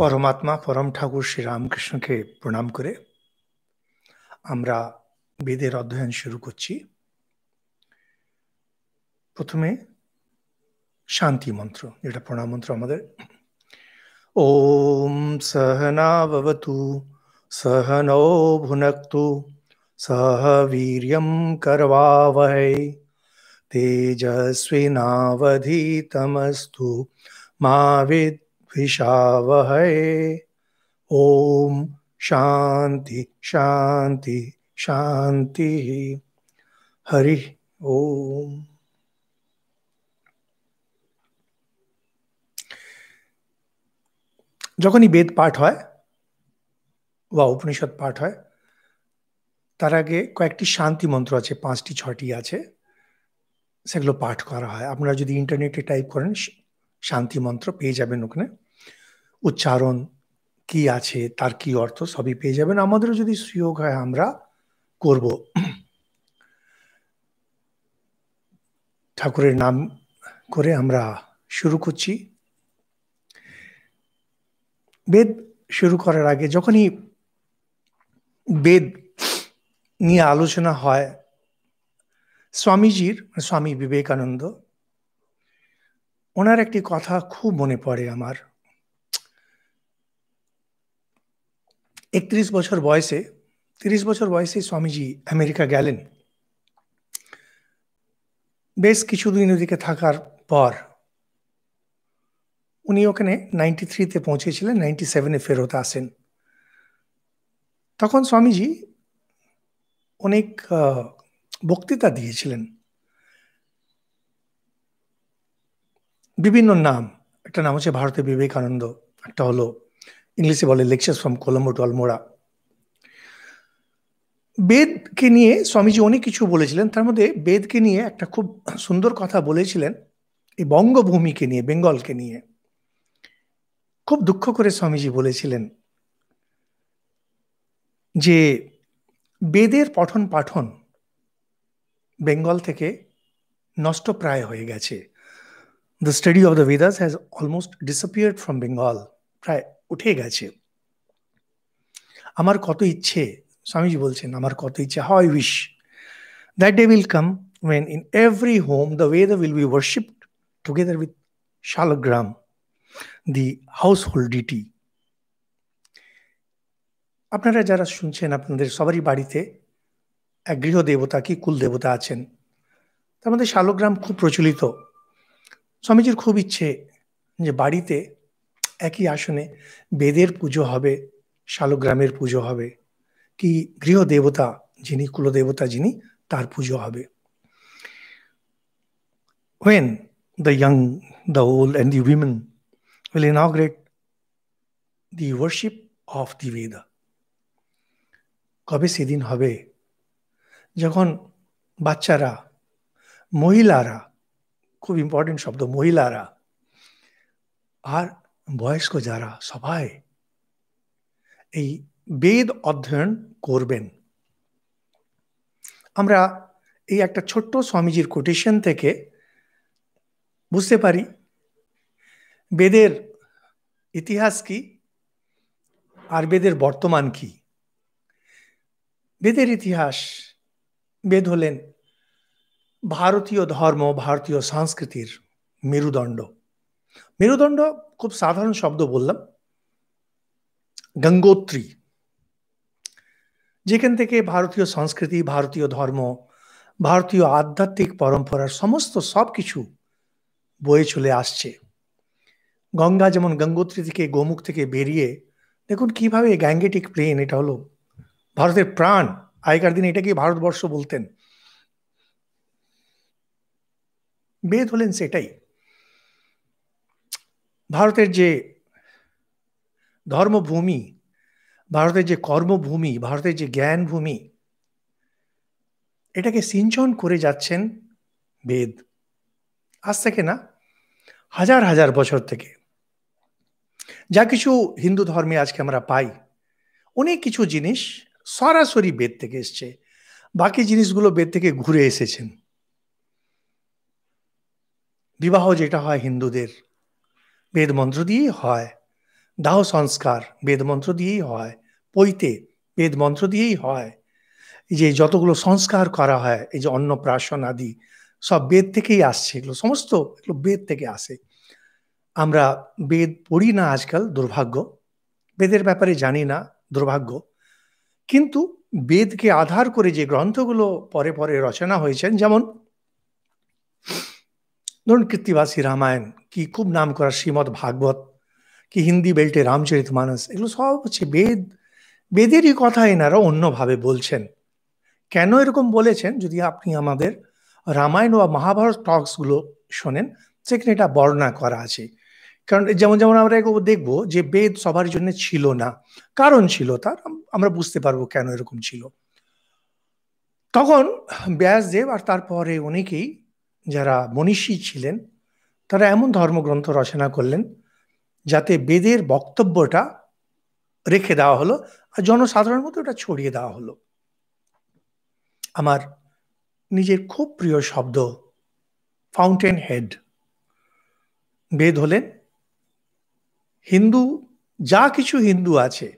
পরমাত্মা পরম ঠাকুর শ্রী রামকৃষ্ণকে প্রণাম করে আমরা বেদ অধ্যয়ন শুরু করছি প্রথমে শান্তি মন্ত্র যেটা প্রণাম মন্ত্র আমাদের ওম সহনা ভবতু সহ โน ভু্নক্তু সহ বীর্যম করਵਾহৈ তেজস্বিনা বধীতমস্তু মাবিদ विषावहै ॐ शान्ति शान्ति शान्तिः हरिः ॐ যখনই বেদ পাঠ হয় বা উপনিষদ পাঠ হয় তার আগে কয়েকটি শান্তি মন্ত্র আছে পাঁচটি ছটি আছে সেগুলো পাঠ করা হয় আপনারা যদি ইন্টারনেটে টাইপ করেন শান্তি মন্ত্র পেয়ে যাবেন ওখানে উচ্চারণ কি আছে তার কি অর্থ সবই পেয়ে যাবেন আমাদেরও যদি সুযোগ হয় আমরা করব ঠাকুরের নাম করে আমরা শুরু করছি বেদ শুরু করার আগে যখনই বেদ নিয়ে আলোচনা হয় স্বামীজির মানে স্বামী বিবেকানন্দ ওনার একটি কথা খুব মনে পড়ে আমার একত্রিশ বছর বয়সে তিরিশ বছর বয়সে স্বামীজি আমেরিকা গেলেন বেশ কিছুদিন ওদিকে থাকার পর উনি ওখানে নাইনটি থ্রিতে পৌঁছেছিলেন নাইনটি সেভেনে ফেরত আসেন তখন স্বামীজি অনেক বক্তৃতা দিয়েছিলেন বিভিন্ন নাম একটা নাম হচ্ছে ভারতে বিবেকানন্দ একটা হলো ইংলিশে বলে lecture from Colombo to Almora বেদকে নিয়ে স্বামীজি অনেক কিছু বলেছিলেন তার মধ্যে বেদকে নিয়ে একটা খুব সুন্দর কথা বলেছিলেন এই বঙ্গভূমিকে নিয়ে বেঙ্গলকে নিয়ে খুব দুঃখ করে স্বামীজি বলেছিলেন যে বেদের পঠন পাঠন বেঙ্গল থেকে নষ্ট প্রায় হয়ে গেছে the study of the Vedas has almost disappeared from Bengal প্রায় উঠে গেছে আমার কত ইচ্ছে স্বামীজি বলছেন আমার কত ইচ্ছে how I wish that day will come when every home home the Veda will be worship together with Shalgram the house hold deity আপনারা যারা শুনছেন আপনাদের সবারই বাড়িতে এক গৃহ দেবতা কি কুল দেবতা আছেন তার মধ্যে শালগ্রাম খুব প্রচলিত স্বামীজির খুব ইচ্ছে যে বাড়িতে একই আসনে বেদের পুজো হবে শালগ্রামের পুজো হবে কি গৃহদেবতা যিনি কুলদেবতা যিনি তার পুজো হবে when the young the old and the women will inaugurate the worship of the Veda কবে সেদিন হবে যখন বাচ্চারা মহিলারা খুব ইম্পর্টেন্ট শব্দ মহিলারা আর বয়স্ক যারা সবাই এই বেদ অধ্যয়ন করবেন আমরা এই একটা ছোট্ট স্বামীজির কোটেশন থেকে বুঝতে পারি বেদের ইতিহাস কি আর বেদের বর্তমান কি বেদের ইতিহাস বেদ হলেন ভারতীয় ধর্ম ভারতীয় সংস্কৃতির মেরুদণ্ড মেরুদণ্ড খুব সাধারণ শব্দ বললাম গঙ্গোত্রী যেখান থেকে ভারতীয় সংস্কৃতি ভারতীয় ধর্ম ভারতীয় আধ্যাত্মিক পরম্পরার সমস্ত সব কিছু বয়ে চলে আসছে গঙ্গা যেমন গঙ্গোত্রী থেকে গোমুখ থেকে বেরিয়ে দেখুন কিভাবে গ্যাঙ্গেটিক প্লেন এটা হলো ভারতের প্রাণ আগেকার দিনে এটাকে ভারতবর্ষ বলতেন বেদ হলেন সেটাই ভারতের যে ধর্মভূমি ভারতের যে কর্মভূমি ভারতের যে জ্ঞানভূমি এটাকে সিঞ্চন করে যাচ্ছেন বেদ আজ থেকে না হাজার হাজার বছর থেকে যা কিছু হিন্দু ধর্মে আজকে আমরা পাই অনেক কিছু জিনিস সরাসরি বেদ থেকে এসছে বাকি জিনিসগুলো বেদ থেকে ঘুরে এসেছেন বিবাহ যেটা হয় হিন্দুদের বেদমন্ত্র দিয়েই হয় দাহ সংস্কার বেদমন্ত্র দিয়েই হয় পৈতে বেদমন্ত্র দিয়েই হয় যে যতগুলো সংস্কার করা হয় এই যে অন্নপ্রাশন আদি সব বেদ থেকেই আসছে এগুলো সমস্ত এগুলো বেদ থেকে আসে আমরা বেদ পড়ি না আজকাল দুর্ভাগ্য বেদের ব্যাপারে জানি না দুর্ভাগ্য কিন্তু বেদকে আধার করে যে গ্রন্থগুলো পরে পরে রচনা হয়েছেন যেমন ধরুন কৃত্তিবাসী রামায়ণ কি খুব নাম করা শ্রীমদ ভাগবত কি হিন্দি বেল্টে রামচরিত মানস এগুলো সব হচ্ছে বেদ বেদেরই কথা এনারা অন্যভাবে বলছেন কেন এরকম বলেছেন যদি আপনি আমাদের রামায়ণ বা মহাভারত টক্সগুলো শোনেন সেখানে এটা বর্ণনা করা আছে কারণ যেমন যেমন আমরা দেখব যে বেদ সবার জন্য ছিল না কারণ ছিল তার আমরা বুঝতে পারবো কেন এরকম ছিল তখন ব্যাসদেব আর তারপরে অনেকেই যারা মনীষী ছিলেন তারা এমন ধর্মগ্রন্থ রচনা করলেন যাতে বেদের বক্তব্যটা রেখে দেওয়া হলো আর জনসাধারণের মধ্যে ওটা ছড়িয়ে দেওয়া হলো আমার নিজের খুব প্রিয় শব্দ ফাউন্টেন হেড বেদ হলেন হিন্দু যা কিছু হিন্দু আছে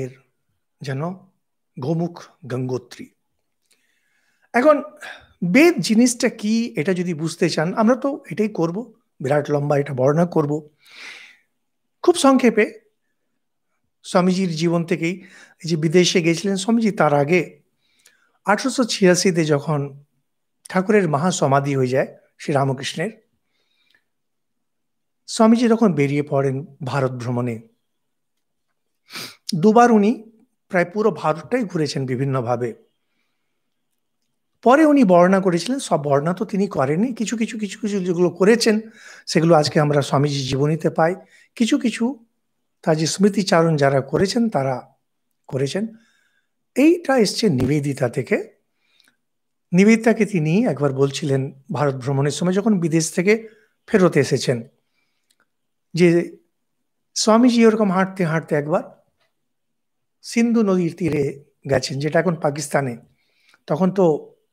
এর যেন গোমুখ গঙ্গোত্রী এখন বেদ জিনিসটা কি এটা যদি বুঝতে চান আমরা তো এটাই করব বিরাট লম্বা এটা বর্ণনা করব খুব সংক্ষেপে স্বামীজির জীবন থেকেই যে বিদেশে গেছিলেন স্বামীজি তার আগে আঠারোশো ছিয়াশিতে যখন ঠাকুরের মহাসমাধি হয়ে যায় শ্রী রামকৃষ্ণের স্বামীজি তখন বেরিয়ে পড়েন ভারত ভ্রমণে দুবার উনি প্রায় পুরো ভারতটাই ঘুরেছেন বিভিন্নভাবে ভাবে পরে উনি বর্ণনা করেছিলেন সব বর্ণনা তো তিনি করেননি কিছু কিছু কিছু কিছু যেগুলো করেছেন সেগুলো আজকে আমরা স্বামীজির জীবনীতে পাই কিছু কিছু তার যে স্মৃতিচারণ যারা করেছেন তারা করেছেন এইটা এসছে নিবেদিতা থেকে নিবেদিতাকে তিনি একবার বলছিলেন ভারত ভ্রমণের সময় যখন বিদেশ থেকে ফেরত এসেছেন যে স্বামীজি ওরকম হাঁটতে হাঁটতে একবার সিন্ধু নদীর তীরে গেছেন যেটা এখন পাকিস্তানে তখন তো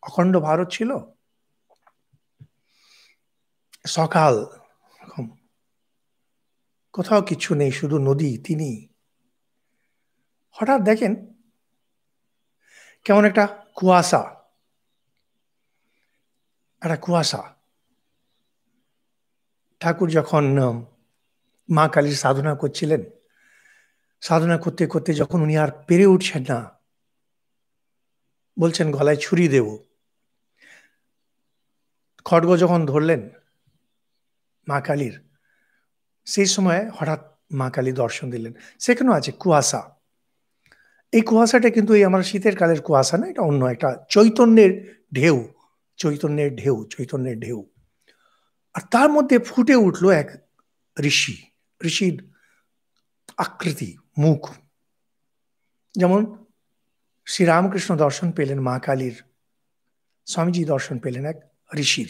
অখণ্ড ভারত ছিল সকাল কোথাও কিছু নেই শুধু নদী তিনি হঠাৎ দেখেন কেমন একটা কুয়াশা একটা কুয়াশা ঠাকুর যখন মা কালীর সাধনা করছিলেন সাধনা করতে করতে যখন উনি আর পেরে উঠছেন না বলছেন গলায় ছুরি দেব খড়গ যখন ধরলেন মা কালীর সেই সময় হঠাৎ মা কালী দর্শন দিলেন সেখানেও আছে কুয়াশা এই কুয়াশাটা কিন্তু এই আমার শীতের কালের কুয়াশা না এটা অন্য একটা চৈতন্যের ঢেউ চৈতন্যের ঢেউ চৈতন্যের ঢেউ আর তার মধ্যে ফুটে উঠল এক ঋষি ঋষির আকৃতি মুখ যেমন শ্রীরামকৃষ্ণ দর্শন পেলেন মা কালীর স্বামীজি দর্শন পেলেন এক ऋषि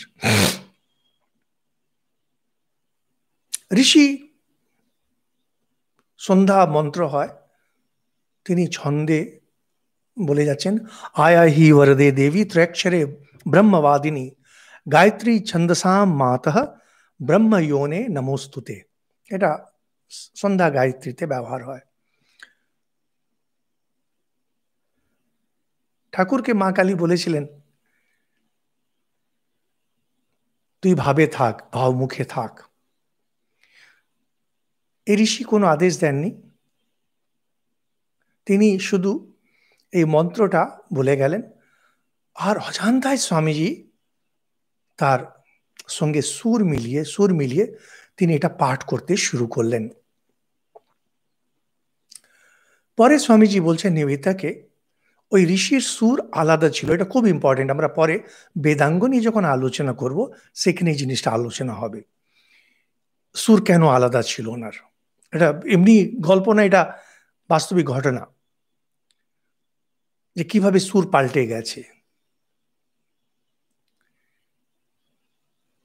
ऋषि सन्ध्या मंत्र है छंदे बोले आया ही वरदे देवी त्रैक्षरे ब्रह्मवादिनी गायत्री छंदसा मातः ब्रह्म योने नमोस्तुते এটা সন্ধ্যা গায়ত্রীতে ব্যবহার হয় ঠাকুরকে মা কালী বলেছিলেন তুই ভাবে থাক ভাব মুখে থাক এ ঋষি কোনো আদেশ দেননি তিনি শুধু এই মন্ত্রটা বলে গেলেন আর অজান্তায় স্বামীজি তার সঙ্গে সুর মিলিয়ে সুর মিলিয়ে তিনি এটা পাঠ করতে শুরু করলেন পরে স্বামীজি বলছেন নিবেদাকে ওই ঋষির সুর আলাদা ছিল এটা খুব ইম্পর্টেন্ট আমরা পরে বেদাঙ্গ নিয়ে যখন আলোচনা করব সেখানে এই জিনিসটা আলোচনা হবে সুর কেন আলাদা ছিল ওনার এটা এমনি গল্প না এটা বাস্তবিক ঘটনা যে কিভাবে সুর পাল্টে গেছে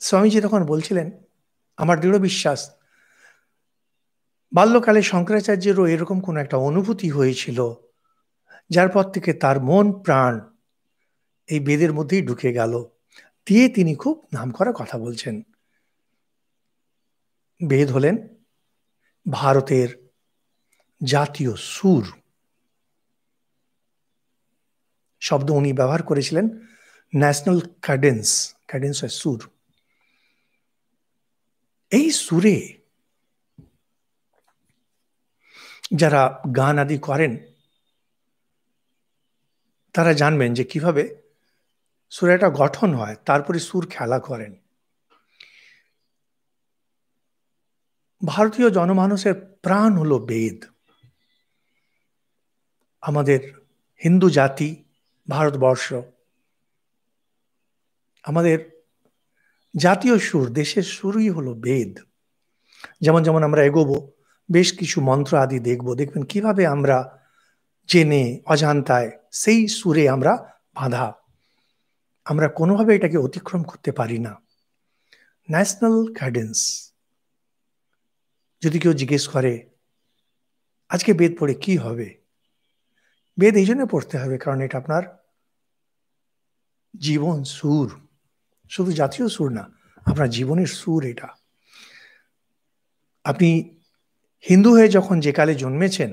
স্বামীজি তখন বলছিলেন আমার দৃঢ় বিশ্বাস বাল্যকালে শঙ্করাচার্যেরও এরকম কোনো একটা অনুভূতি হয়েছিল যার পর থেকে তার মন প্রাণ এই বেদের মধ্যেই ঢুকে গেল দিয়ে তিনি খুব নাম করা কথা বলছেন বেদ হলেন ভারতের জাতীয় সুর শব্দ উনি ব্যবহার করেছিলেন ন্যাশনাল ক্যাডেন্স ক্যাডেন্স হয় সুর এই সুরে যারা গান আদি করেন তারা জানবেন যে কিভাবে একটা গঠন হয় তারপরে সুর খেলা করেন ভারতীয় জনমানুষের প্রাণ হলো বেদ আমাদের হিন্দু জাতি ভারতবর্ষ আমাদের জাতীয় সুর দেশের সুরই হলো বেদ যেমন যেমন আমরা এগোবো বেশ কিছু মন্ত্র আদি দেখব দেখবেন কিভাবে আমরা জেনে অজান্তায় সেই সুরে আমরা বাঁধা আমরা কোনোভাবে এটাকে অতিক্রম করতে পারি না ন্যাশনাল গাইডেন্স যদি কেউ জিজ্ঞেস করে আজকে বেদ পড়ে কি হবে বেদ এই জন্য পড়তে হবে কারণ এটা আপনার জীবন সুর শুধু জাতীয় সুর না আপনার জীবনের সুর এটা আপনি হিন্দু হয়ে যখন যে কালে জন্মেছেন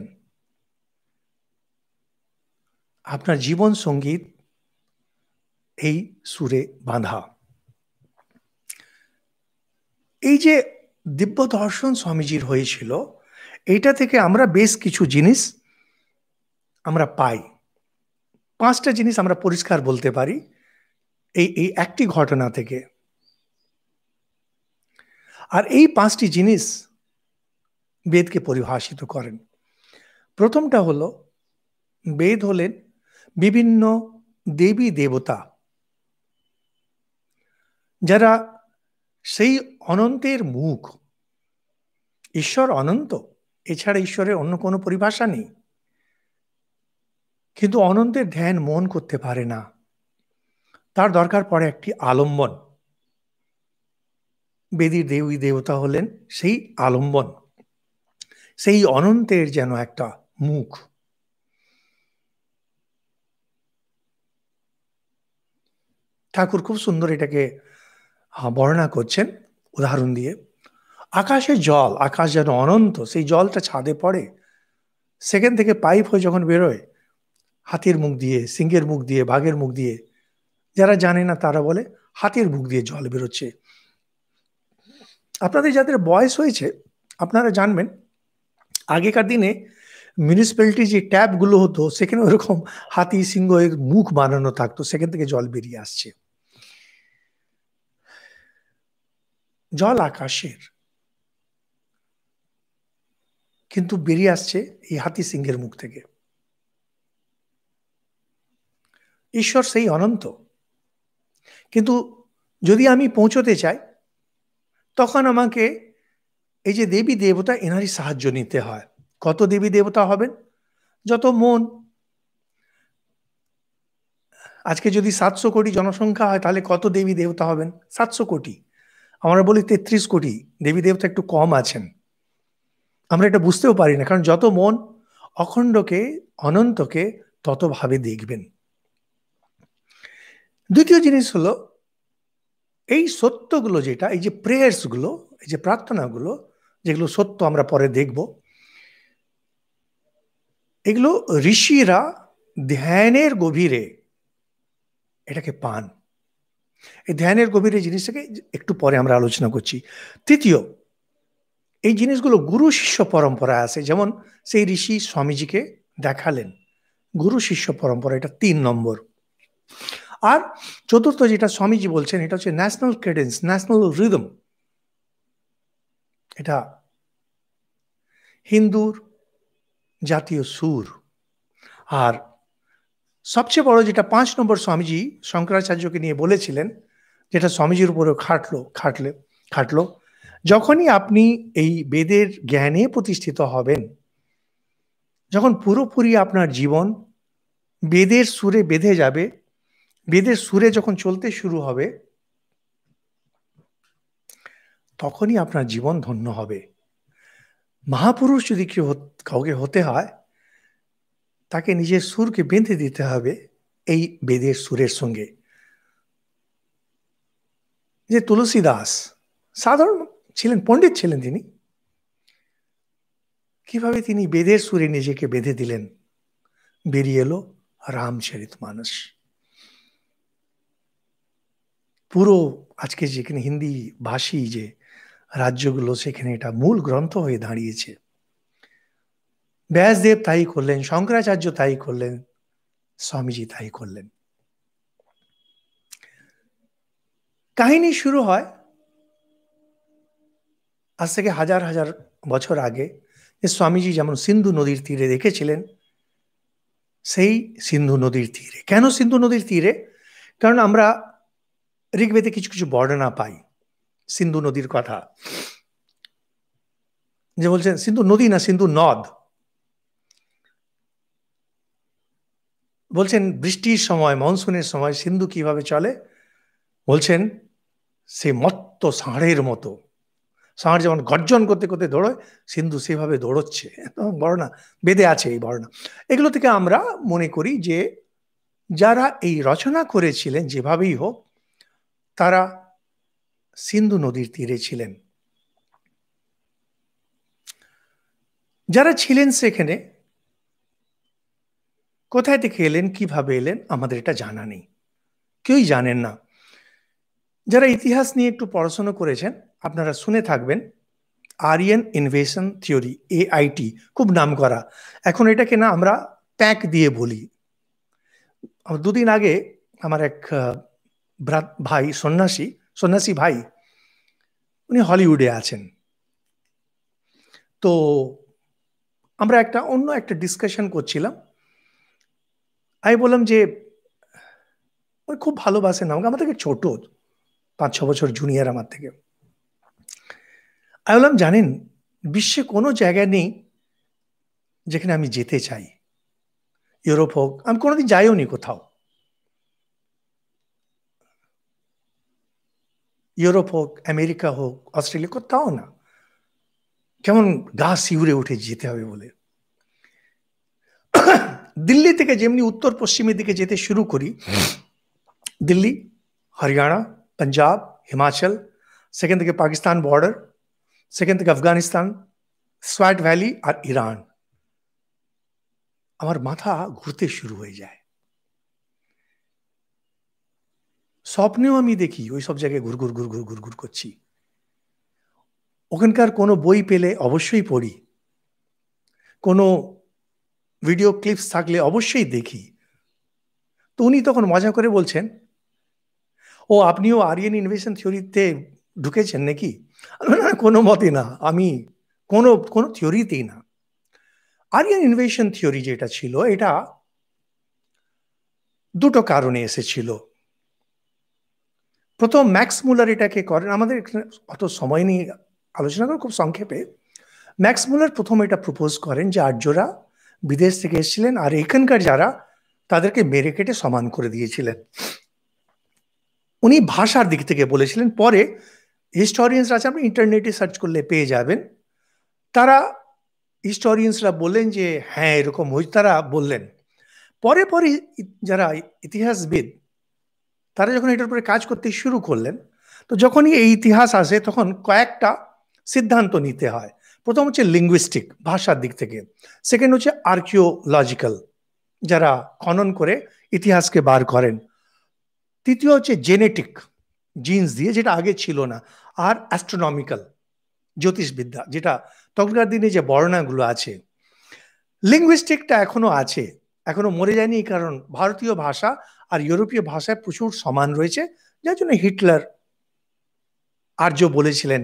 আপনার জীবন সঙ্গীত এই সুরে বাঁধা এই যে দিব্য দর্শন স্বামীজির হয়েছিল এইটা থেকে আমরা বেশ কিছু জিনিস আমরা পাই পাঁচটা জিনিস আমরা পরিষ্কার বলতে পারি এই এই একটি ঘটনা থেকে আর এই পাঁচটি জিনিস বেদকে পরিভাষিত করেন প্রথমটা হলো বেদ হলেন বিভিন্ন দেবী দেবতা যারা সেই অনন্তের মুখ ঈশ্বর অনন্ত এছাড়া ঈশ্বরের অন্য কোনো পরিভাষা নেই কিন্তু অনন্তের ধ্যান মন করতে পারে না তার দরকার পড়ে একটি আলম্বন বেদীর দেবী দেবতা হলেন সেই আলম্বন সেই অনন্তের যেন একটা মুখ ঠাকুর খুব সুন্দর এটাকে বর্ণনা করছেন উদাহরণ দিয়ে আকাশে জল আকাশ যেন অনন্ত সেই জলটা ছাদে পড়ে সেখান থেকে পাইপ হয়ে যখন বেরোয় হাতির মুখ দিয়ে সিংহের মুখ দিয়ে বাঘের মুখ দিয়ে যারা জানে না তারা বলে হাতির মুখ দিয়ে জল বেরোচ্ছে আপনাদের যাদের বয়স হয়েছে আপনারা জানবেন আগেকার দিনে মিউনিসিপ্যালিটি যে ট্যাপগুলো হতো সেখানে ওরকম হাতি সিংহ মুখ বানানো থাকতো সেখান থেকে জল বেরিয়ে আসছে জল আকাশের কিন্তু বেরিয়ে আসছে এই হাতি সিংহের মুখ থেকে ঈশ্বর সেই অনন্ত কিন্তু যদি আমি পৌঁছতে চাই তখন আমাকে এই যে দেবী দেবতা এনারই সাহায্য নিতে হয় কত দেবী দেবতা হবেন যত মন আজকে যদি সাতশো কোটি জনসংখ্যা হয় তাহলে কত দেবী দেবতা হবেন সাতশো কোটি আমরা বলি তেত্রিশ কোটি দেবী দেবতা একটু কম আছেন আমরা এটা বুঝতেও পারি না কারণ যত মন অখণ্ডকে অনন্তকে ততভাবে দেখবেন দ্বিতীয় জিনিস হলো এই সত্যগুলো যেটা এই যে প্রেয়ার্সগুলো এই যে প্রার্থনাগুলো যেগুলো সত্য আমরা পরে দেখব এগুলো ঋষিরা ধ্যানের গভীরে এটাকে পান এই ধ্যানের গভীর এই জিনিসটাকে একটু পরে আমরা আলোচনা করছি তৃতীয় এই জিনিসগুলো গুরু শিষ্য পরম্পরা আছে যেমন সেই ঋষি স্বামীজিকে দেখালেন গুরু শিষ্য পরম্পরা এটা তিন নম্বর আর চতুর্থ যেটা স্বামীজি বলছেন এটা হচ্ছে ন্যাশনাল ক্রেডেন্স ন্যাশনাল রিদম এটা হিন্দুর জাতীয় সুর আর সবচেয়ে বড় যেটা পাঁচ নম্বর স্বামীজি শঙ্করাচার্যকে নিয়ে বলেছিলেন যেটা স্বামীজির উপরেও খাটলো খাটলে খাটলো যখনই আপনি এই বেদের জ্ঞানে প্রতিষ্ঠিত হবেন যখন পুরোপুরি আপনার জীবন বেদের সুরে বেঁধে যাবে বেদের সুরে যখন চলতে শুরু হবে তখনই আপনার জীবন ধন্য হবে মহাপুরুষ যদি কেউ কাউকে হতে হয় তাকে নিজের সুরকে বেঁধে দিতে হবে এই বেদের সুরের সঙ্গে যে তুলসী দাস সাধারণ ছিলেন পণ্ডিত ছিলেন তিনি কিভাবে তিনি বেদের সুরে নিজেকে বেঁধে দিলেন বেরিয়ে এলো রামচরিত মানুষ পুরো আজকে যেখানে হিন্দি ভাষী যে রাজ্যগুলো সেখানে এটা মূল গ্রন্থ হয়ে দাঁড়িয়েছে ব্যাসদেব তাই করলেন শঙ্করাচার্য তাই করলেন স্বামীজি তাই করলেন কাহিনী শুরু হয় আজ থেকে হাজার হাজার বছর আগে যে স্বামীজি যেমন সিন্ধু নদীর তীরে দেখেছিলেন সেই সিন্ধু নদীর তীরে কেন সিন্ধু নদীর তীরে কারণ আমরা ঋগ্বেদে কিছু কিছু বর্ণনা পাই সিন্ধু নদীর কথা যে বলছেন সিন্ধু নদী না সিন্ধু নদ বলছেন বৃষ্টির সময় মনসুনের সময় সিন্ধু কিভাবে চলে বলছেন সে মত্ত ষাঁড়ের মতো ষাঁড় যেমন গর্জন করতে করতে দৌড়ায় সিন্ধু সেভাবে দৌড়চ্ছে বর্ণা বেদে আছে এই বর্ণা এগুলো থেকে আমরা মনে করি যে যারা এই রচনা করেছিলেন যেভাবেই হোক তারা সিন্ধু নদীর তীরে ছিলেন যারা ছিলেন সেখানে কোথায় থেকে এলেন কিভাবে এলেন আমাদের এটা জানা নেই কেউই জানেন না যারা ইতিহাস নিয়ে একটু পড়াশুনো করেছেন আপনারা শুনে থাকবেন আরিয়ান ইনভেশন থিওরি এআইটি খুব নাম করা এখন এটাকে না আমরা প্যাক দিয়ে বলি দুদিন আগে আমার এক ভাই সন্ন্যাসী সন্ন্যাসী ভাই উনি হলিউডে আছেন তো আমরা একটা অন্য একটা ডিসকাশন করছিলাম আমি বললাম যে ওই খুব ভালোবাসেন আমাকে আমার থেকে ছোট পাঁচ ছ বছর জুনিয়র আমার থেকে আমি বললাম জানেন বিশ্বে কোনো জায়গা নেই যেখানে আমি যেতে চাই ইউরোপ হোক আমি কোনোদিন যাইও নি কোথাও ইউরোপ হোক আমেরিকা হোক অস্ট্রেলিয়া কোথাও না কেমন গা শিউরে উঠে যেতে হবে বলে দিল্লি থেকে যেমনি উত্তর পশ্চিমের দিকে যেতে শুরু করি দিল্লি হরিয়ানা পাঞ্জাব হিমাচল সেখান থেকে পাকিস্তান বর্ডার সেখান থেকে আফগানিস্তান সোয়াট ভ্যালি আর ইরান আমার মাথা ঘুরতে শুরু হয়ে যায় স্বপ্নেও আমি দেখি ওই সব জায়গায় ঘুর ঘুর ঘুর ঘুর ঘুর ঘুর করছি ওখানকার কোনো বই পেলে অবশ্যই পড়ি কোনো ভিডিও ক্লিপস থাকলে অবশ্যই দেখি তো উনি তখন মজা করে বলছেন ও আপনিও আরিয়ান ইনভেশন থিওরিতে ঢুকেছেন নাকি না কোনো মতে না আমি কোনো কোনো থিওরিতেই না আরিয়ান ইনভেশন থিওরি যেটা ছিল এটা দুটো কারণে এসেছিল প্রথম ম্যাক্স মুলার এটাকে করেন আমাদের অত সময় নিয়ে আলোচনা করে খুব সংক্ষেপে ম্যাক্স মুলার প্রথম এটা প্রপোজ করেন যে আর্যরা বিদেশ থেকে এসেছিলেন আর এখানকার যারা তাদেরকে মেরে কেটে সমান করে দিয়েছিলেন উনি ভাষার দিক থেকে বলেছিলেন পরে হিস্টোরিয়ানসরা আছে আপনি ইন্টারনেটে সার্চ করলে পেয়ে যাবেন তারা হিস্টোরিয়ানসরা বললেন যে হ্যাঁ এরকম হই তারা বললেন পরে পরে যারা ইতিহাসবিদ তারা যখন এটার উপরে কাজ করতে শুরু করলেন তো যখনই এই ইতিহাস আসে তখন কয়েকটা সিদ্ধান্ত নিতে হয় প্রথম হচ্ছে লিঙ্গুইস্টিক ভাষার দিক থেকে সেকেন্ড হচ্ছে আর্কিওলজিক্যাল যারা খনন করে ইতিহাসকে বার করেন তৃতীয় হচ্ছে জেনেটিক জিন্স দিয়ে যেটা আগে ছিল না আর অ্যাস্ট্রোনমিক্যাল জ্যোতিষবিদ্যা যেটা তখনকার দিনে যে বর্ণাগুলো আছে লিঙ্গুইস্টিকটা এখনো আছে এখনো মরে যায়নি কারণ ভারতীয় ভাষা আর ইউরোপীয় ভাষায় প্রচুর সমান রয়েছে যার জন্য হিটলার আর্য বলেছিলেন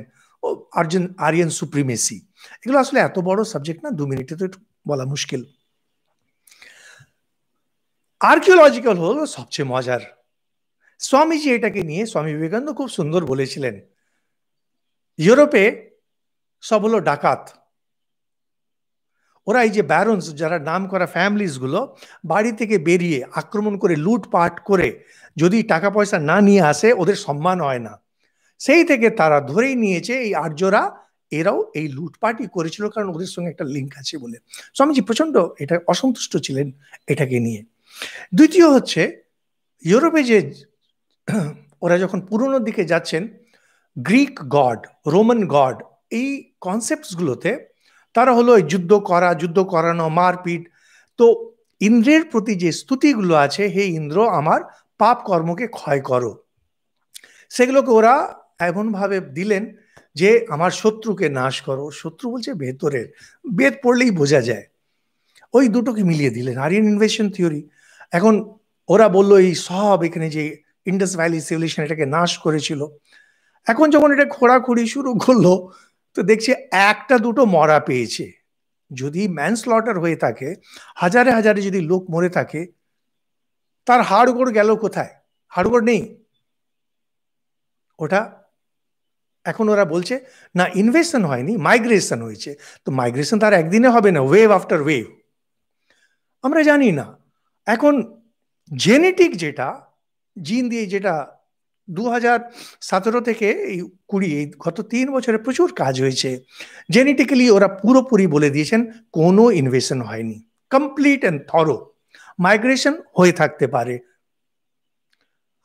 আর্যন আরিয়ান সুপ্রিমেসি এগুলো আসলে এত বড় সাবজেক্ট না দু মিনিটে তো একটু বলা মুশকিল আর্কিওলজিক্যাল হল সবচেয়ে মজার স্বামীজি এটাকে নিয়ে স্বামী বিবেকানন্দ খুব সুন্দর বলেছিলেন ইউরোপে সব হলো ডাকাত ওরা এই যে ব্যারন্স যারা নাম করা ফ্যামিলিসগুলো বাড়ি থেকে বেরিয়ে আক্রমণ করে লুটপাট করে যদি টাকা পয়সা না নিয়ে আসে ওদের সম্মান হয় না সেই থেকে তারা ধরেই নিয়েছে এই আর্যরা এরাও এই লুটপাটই করেছিল কারণ ওদের সঙ্গে একটা লিঙ্ক আছে বলে স্বামীজি প্রচন্ড এটা অসন্তুষ্ট ছিলেন এটাকে নিয়ে দ্বিতীয় হচ্ছে ইউরোপে যে ওরা যখন পুরনো দিকে যাচ্ছেন গ্রিক গড রোমান গড এই কনসেপ্টসগুলোতে তারা হলো যুদ্ধ করা যুদ্ধ করানো মারপিট তো ইন্দ্রের প্রতি যে স্তুতিগুলো আছে হে ইন্দ্র আমার পাপ কর্মকে ক্ষয় করো সেগুলোকে ওরা এমনভাবে দিলেন যে আমার শত্রুকে নাশ করো শত্রু বলছে ভেতরের বেদ পড়লেই বোঝা যায় ওই দুটোকে মিলিয়ে দিলেন আরিয়ান ইনভেশন থিওরি এখন ওরা বললো এই সব এখানে যে ইন্ডাস ভ্যালি সিভিলেশন এটাকে নাশ করেছিল এখন যখন এটা খোঁড়াখুড়ি শুরু করলো তো দেখছে একটা দুটো মরা পেয়েছে যদি ম্যান স্লটার হয়ে থাকে হাজারে হাজারে যদি লোক মরে থাকে তার হাড়গোড় গেল কোথায় হাড়গোড় নেই ওটা এখন ওরা বলছে না ইনভেশন হয়নি মাইগ্রেশন হয়েছে তো মাইগ্রেশন তার একদিনে হবে না ওয়েভ আফটার ওয়েভ আমরা জানি না এখন জেনেটিক যেটা জিন দিয়ে যেটা দু হাজার সতেরো থেকে এই কুড়ি এই গত তিন বছরে প্রচুর কাজ হয়েছে জেনেটিক্যালি ওরা পুরোপুরি বলে দিয়েছেন কোনো ইনভেশন হয়নি কমপ্লিট অ্যান্ড থরো মাইগ্রেশন হয়ে থাকতে পারে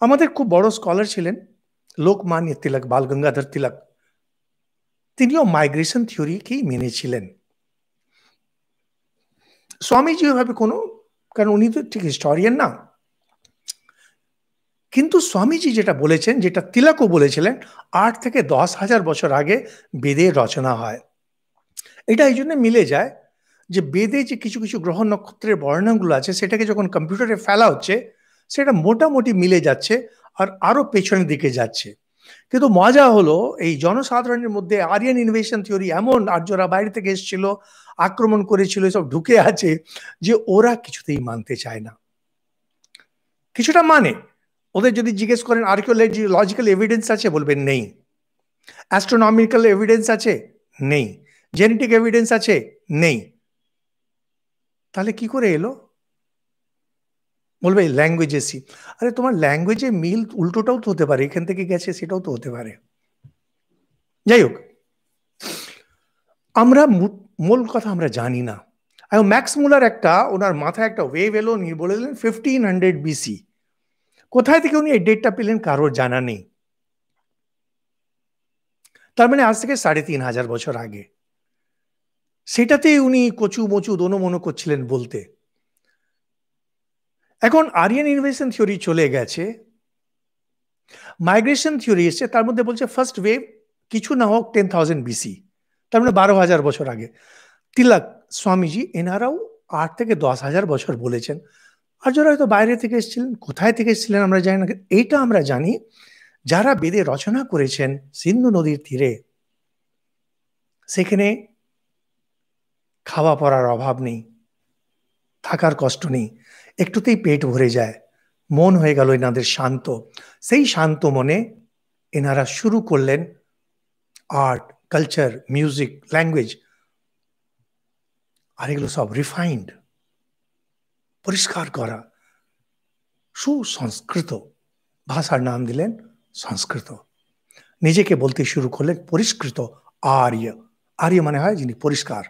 আমাদের খুব বড় স্কলার ছিলেন লোকমান্য তিলক বাল গঙ্গাধর তিলক তিনিও মাইগ্রেশন থিওরিকেই মেনেছিলেন স্বামীজি ওইভাবে কোনো কারণ উনি তো ঠিক হিস্টোরিয়ান না কিন্তু স্বামীজি যেটা বলেছেন যেটা তিলকও বলেছিলেন আট থেকে দশ হাজার বছর আগে বেদের রচনা হয় এটা এই জন্য মিলে যায় যে বেদে যে কিছু কিছু গ্রহ নক্ষত্রের বর্ণনাগুলো আছে সেটাকে যখন কম্পিউটারে ফেলা হচ্ছে সেটা মোটামুটি মিলে যাচ্ছে আর আরও পেছনের দিকে যাচ্ছে কিন্তু মজা হলো এই জনসাধারণের মধ্যে আরিয়ান ইনভেশন থিওরি এমন আর্যরা বাইরে থেকে এসেছিল আক্রমণ করেছিল সব ঢুকে আছে যে ওরা কিছুতেই মানতে চায় না কিছুটা মানে ওদের যদি জিজ্ঞেস করেন আর্কিওলজি লজিক্যাল এভিডেন্স আছে বলবেন নেই অ্যাস্ট্রোনমিক্যাল এভিডেন্স আছে নেই জেনেটিক এভিডেন্স আছে নেই তাহলে কি করে এলো বলবে ল্যাঙ্গুয়েজে সি আরে তোমার ল্যাঙ্গুয়েজে মিল উল্টোটাও তো হতে পারে এখান থেকে গেছে সেটাও তো হতে পারে যাই হোক আমরা মূল কথা আমরা জানি না এবং ম্যাক্স মুলার একটা ওনার মাথায় একটা ওয়েভ এলো উনি বলে দিলেন ফিফটিন হান্ড্রেড বিসি কোথায় থেকে উনি এই ডেটটা পেলেন কারোর জানা নেই তার মানে আজ থেকে সাড়ে তিন হাজার বছর আগে সেটাতেই উনি কচু মচু দোনো মনো করছিলেন বলতে এখন আরিয়ান ইনভেশন থিওরি চলে গেছে মাইগ্রেশন থিওরি এসছে তার মধ্যে বলছে ফার্স্ট ওয়েভ কিছু না হোক টেন থাউজেন্ড বিসি তার মানে বারো হাজার বছর আগে তিলক স্বামীজি এনারাও আট থেকে দশ হাজার বছর বলেছেন আর যারা হয়তো বাইরে থেকে এসেছিলেন কোথায় থেকে এসেছিলেন আমরা জানি না এইটা আমরা জানি যারা বেদে রচনা করেছেন সিন্ধু নদীর তীরে সেখানে খাওয়া পড়ার অভাব নেই থাকার কষ্ট নেই একটুতেই পেট ভরে যায় মন হয়ে গেল এনাদের শান্ত সেই শান্ত মনে এনারা শুরু করলেন আর্ট কালচার মিউজিক ল্যাঙ্গুয়েজ আর এগুলো সব রিফাইন্ড পরিষ্কার করা সুসংস্কৃত ভাষার নাম দিলেন সংস্কৃত নিজেকে বলতে শুরু করলেন পরিষ্কৃত আর্য আর্য মানে হয় যিনি পরিষ্কার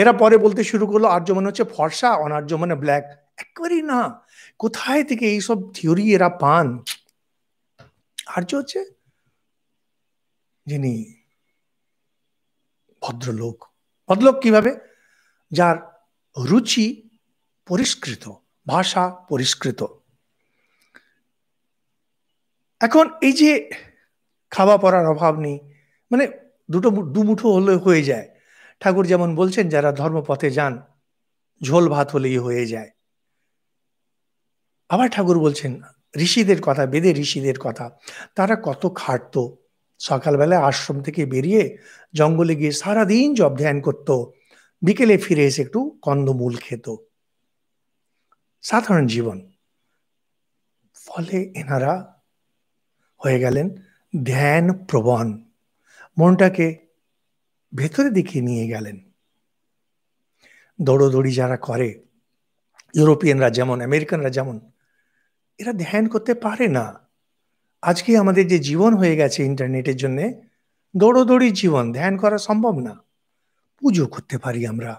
এরা পরে বলতে শুরু করলো আর্য মনে হচ্ছে ফর্সা অনার্য মানে ব্ল্যাক একবারই না কোথায় থেকে এইসব থিওরি এরা পান যে হচ্ছে যিনি ভদ্রলোক ভদ্রলোক কিভাবে যার রুচি পরিষ্কৃত ভাষা পরিষ্কৃত এখন এই যে খাওয়া পড়ার অভাব নেই মানে দুটো দুমুঠো হলে হয়ে যায় ঠাকুর যেমন বলছেন যারা ধর্মপথে যান ঝোল ভাত হলেই হয়ে যায় আবার ঠাকুর বলছেন ঋষিদের কথা বেদে ঋষিদের কথা তারা কত খাটত সকালবেলায় আশ্রম থেকে বেরিয়ে জঙ্গলে গিয়ে সারাদিন জব ধ্যান করত বিকেলে ফিরে এসে একটু কন্দমূল খেত সাধারণ জীবন ফলে এনারা হয়ে গেলেন ধ্যান প্রবণ মনটাকে ভেতরের দিকে নিয়ে গেলেন দৌড়োদৌড়ি যারা করে ইউরোপিয়ানরা যেমন আমেরিকানরা যেমন এরা ধ্যান করতে পারে না আজকে আমাদের যে জীবন হয়ে গেছে ইন্টারনেটের জন্যে দৌড়োদৌড়ি জীবন ধ্যান করা সম্ভব না পুজো করতে পারি আমরা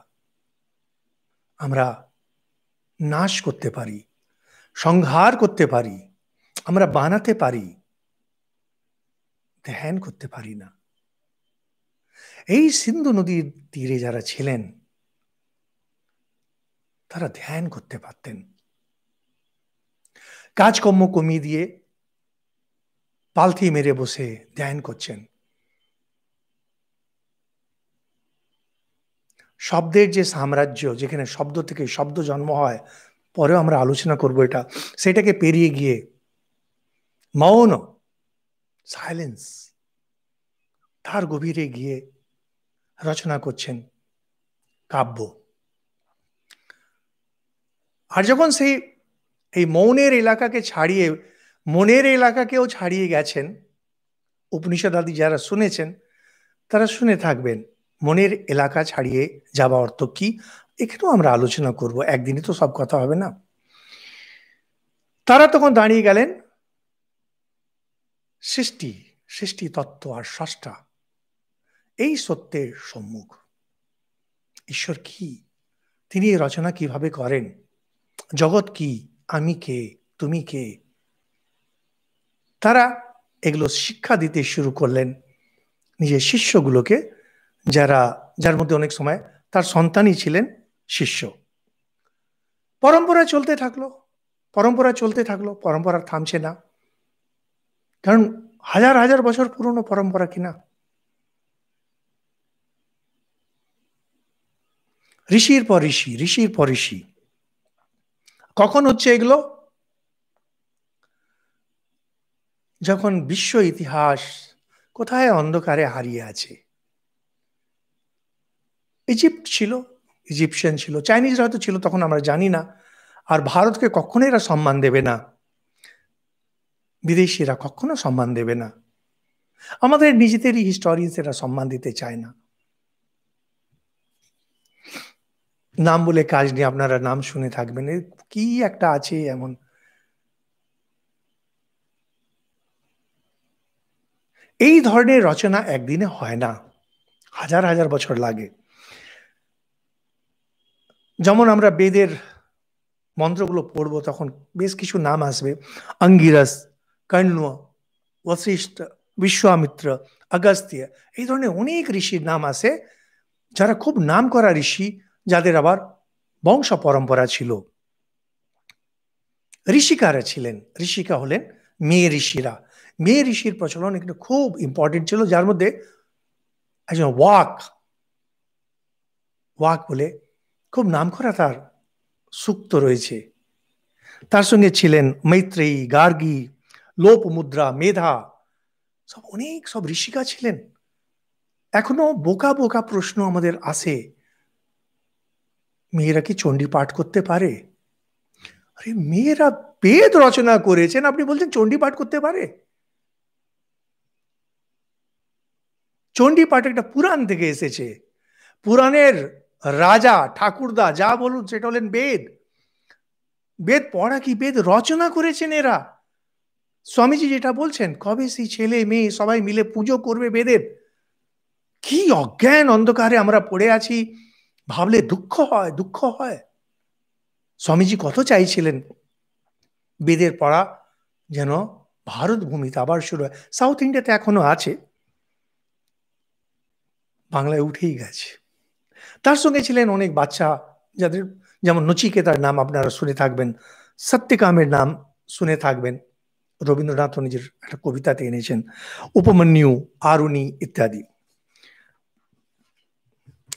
আমরা নাশ করতে পারি সংহার করতে পারি আমরা বানাতে পারি ধ্যান করতে পারি না এই সিন্ধু নদীর তীরে যারা ছিলেন তারা ধ্যান করতে পারতেন কাজকর্ম কমিয়ে দিয়ে পালথি মেরে বসে ধ্যান করছেন শব্দের যে সাম্রাজ্য যেখানে শব্দ থেকে শব্দ জন্ম হয় পরেও আমরা আলোচনা করব এটা সেটাকে পেরিয়ে গিয়ে মৌন সাইলেন্স তার গভীরে গিয়ে রচনা করছেন কাব্য আর যখন সেই এই মৌনের এলাকাকে ছাড়িয়ে মনের এলাকাকেও ছাড়িয়ে গেছেন উপনিষদ আদি যারা শুনেছেন তারা শুনে থাকবেন মনের এলাকা ছাড়িয়ে যাওয়া অর্থ কি এখানেও আমরা আলোচনা করব একদিনে তো সব কথা হবে না তারা তখন দাঁড়িয়ে গেলেন সৃষ্টি সৃষ্টি তত্ত্ব আর ষষ্ঠা এই সত্যের সম্মুখ ঈশ্বর কি তিনি রচনা কিভাবে করেন জগৎ কি আমি কে তুমি কে তারা এগুলো শিক্ষা দিতে শুরু করলেন নিজের শিষ্যগুলোকে যারা যার মধ্যে অনেক সময় তার সন্তানই ছিলেন শিষ্য পরম্পরা চলতে থাকলো পরম্পরা চলতে থাকলো পরম্পরা থামছে না কারণ হাজার হাজার বছর পুরনো পরম্পরা কিনা ঋষির পর ঋষি ঋষির পর ঋষি কখন হচ্ছে এগুলো যখন বিশ্ব ইতিহাস কোথায় অন্ধকারে হারিয়ে আছে ইজিপ্ট ছিল ইজিপশিয়ান ছিল চাইনিজরা হয়তো ছিল তখন আমরা জানি না আর ভারতকে কখনো এরা সম্মান দেবে না বিদেশিরা কখনো সম্মান দেবে না আমাদের নিজেদেরই হিস্টোরিয়ান্স এরা সম্মান দিতে চায় না নাম বলে কাজ নিয়ে আপনারা নাম শুনে থাকবেন কি একটা আছে এমন এই ধরনের রচনা একদিনে হয় না হাজার হাজার বছর লাগে যেমন আমরা বেদের মন্ত্রগুলো পড়বো তখন বেশ কিছু নাম আসবে অঙ্গিরাস কর্ণ বশিষ্ঠ বিশ্বামিত্র অগস্ত্য এই ধরনের অনেক ঋষির নাম আছে যারা খুব নাম করা ঋষি যাদের আবার বংশ পরম্পরা ছিল ঋষিকারা ছিলেন ঋষিকা হলেন মেয়ে ঋষিরা মেয়ে ঋষির প্রচলন এখানে খুব ইম্পর্টেন্ট ছিল যার মধ্যে একজন ওয়াক ওয়াক বলে খুব নাম করা তার সুক্ত রয়েছে তার সঙ্গে ছিলেন মৈত্রেয়ী গার্গী লোপ মুদ্রা মেধা সব অনেক সব ঋষিকা ছিলেন এখনো বোকা বোকা প্রশ্ন আমাদের আসে মেয়েরা কি চণ্ডী পাঠ করতে পারে আরে মেয়েরা বেদ রচনা করেছেন আপনি বলছেন চণ্ডী পাঠ করতে পারে চণ্ডী পাঠ একটা পুরাণ থেকে এসেছে পুরাণের রাজা ঠাকুরদা যা বলুন সেটা হলেন বেদ বেদ পড়া কি বেদ রচনা করেছেন এরা স্বামীজি যেটা বলছেন কবে সেই ছেলে মেয়ে সবাই মিলে পুজো করবে বেদের কি অজ্ঞান অন্ধকারে আমরা পড়ে আছি ভাবলে দুঃখ হয় দুঃখ হয় স্বামীজি কত চাইছিলেন বেদের পড়া যেন ভারত ভূমিতে আবার শুরু হয় সাউথ ইন্ডিয়াতে এখনো আছে বাংলায় উঠেই গেছে তার সঙ্গে ছিলেন অনেক বাচ্চা যাদের যেমন নচিকেতার নাম আপনারা শুনে থাকবেন সত্যিকামের নাম শুনে থাকবেন রবীন্দ্রনাথ নিজের একটা কবিতাতে এনেছেন উপমন্যু আরুণী ইত্যাদি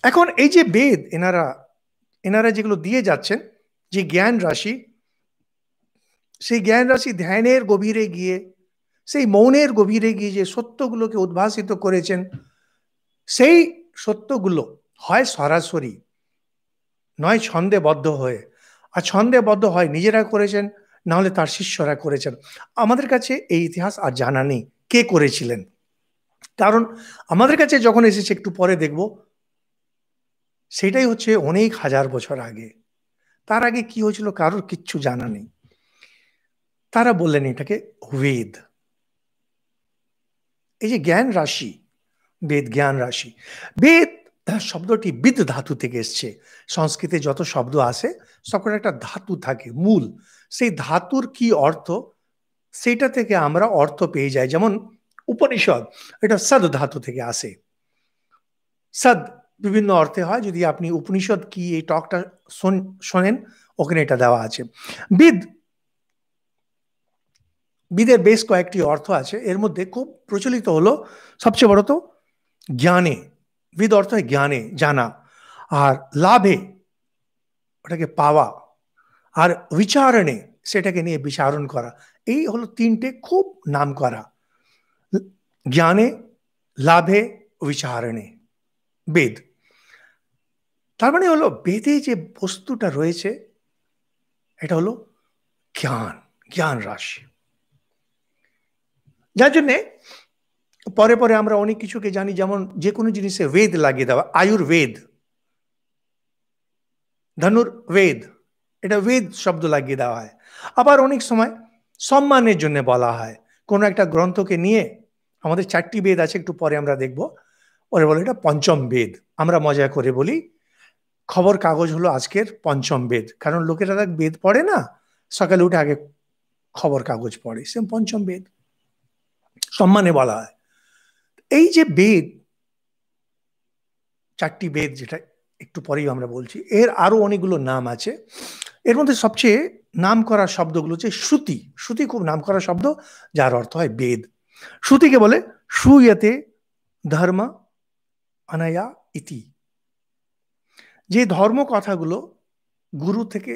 এখন এই যে বেদ এনারা এনারা যেগুলো দিয়ে যাচ্ছেন যে জ্ঞান রাশি সেই জ্ঞান রাশি ধ্যানের গভীরে গিয়ে সেই মৌনের গভীরে গিয়ে যে সত্যগুলোকে উদ্ভাসিত করেছেন সেই সত্যগুলো হয় সরাসরি নয় ছন্দে বদ্ধ হয়ে আর ছন্দে বদ্ধ হয় নিজেরা করেছেন নাহলে তার শিষ্যরা করেছেন আমাদের কাছে এই ইতিহাস আর জানা নেই কে করেছিলেন কারণ আমাদের কাছে যখন এসেছে একটু পরে দেখব সেটাই হচ্ছে অনেক হাজার বছর আগে তার আগে কি হয়েছিল কারোর কিচ্ছু জানা নেই তারা বললেন এটাকে বেদ এই যে জ্ঞান রাশি বেদ জ্ঞান রাশি বেদ শব্দটি বিদ ধাতু থেকে এসছে সংস্কৃতে যত শব্দ আসে সকল একটা ধাতু থাকে মূল সেই ধাতুর কি অর্থ সেটা থেকে আমরা অর্থ পেয়ে যাই যেমন উপনিষদ এটা সদ ধাতু থেকে আসে সদ বিভিন্ন অর্থে হয় যদি আপনি উপনিষদ কি এই টকটা শোনেন ওখানে এটা দেওয়া আছে বিদ বিদের বেশ কয়েকটি অর্থ আছে এর মধ্যে খুব প্রচলিত হলো সবচেয়ে বড় তো জ্ঞানে বিদ অর্থ হয় জ্ঞানে জানা আর লাভে ওটাকে পাওয়া আর বিচারণে সেটাকে নিয়ে বিচারণ করা এই হলো তিনটে খুব নাম করা জ্ঞানে লাভে বিচারণে বেদ তার মানে হলো বেদে যে বস্তুটা রয়েছে এটা হলো জ্ঞান জ্ঞান রাশি যার জন্যে পরে পরে আমরা অনেক কিছুকে জানি যেমন যে কোনো জিনিসে বেদ লাগিয়ে দেওয়া আয়ুর্বেদ বেদ এটা বেদ শব্দ লাগিয়ে দেওয়া হয় আবার অনেক সময় সম্মানের জন্য বলা হয় কোনো একটা গ্রন্থকে নিয়ে আমাদের চারটি বেদ আছে একটু পরে আমরা দেখবো ওরা বলে এটা পঞ্চম বেদ আমরা মজা করে বলি খবর কাগজ হলো আজকের পঞ্চম বেদ কারণ লোকেরা দেখ বেদ পড়ে না সকালে উঠে আগে খবর কাগজ পড়ে সে পঞ্চম বেদ সম্মানে বলা হয় এই যে বেদ চারটি বেদ যেটা একটু পরেই আমরা বলছি এর আরো অনেকগুলো নাম আছে এর মধ্যে সবচেয়ে নাম করা শব্দগুলো হচ্ছে শ্রুতি শ্রুতি খুব নাম করা শব্দ যার অর্থ হয় বেদ শ্রুতিকে বলে সুয়েতে ধর্মা অনায়া ইতি যে ধর্ম কথাগুলো গুরু থেকে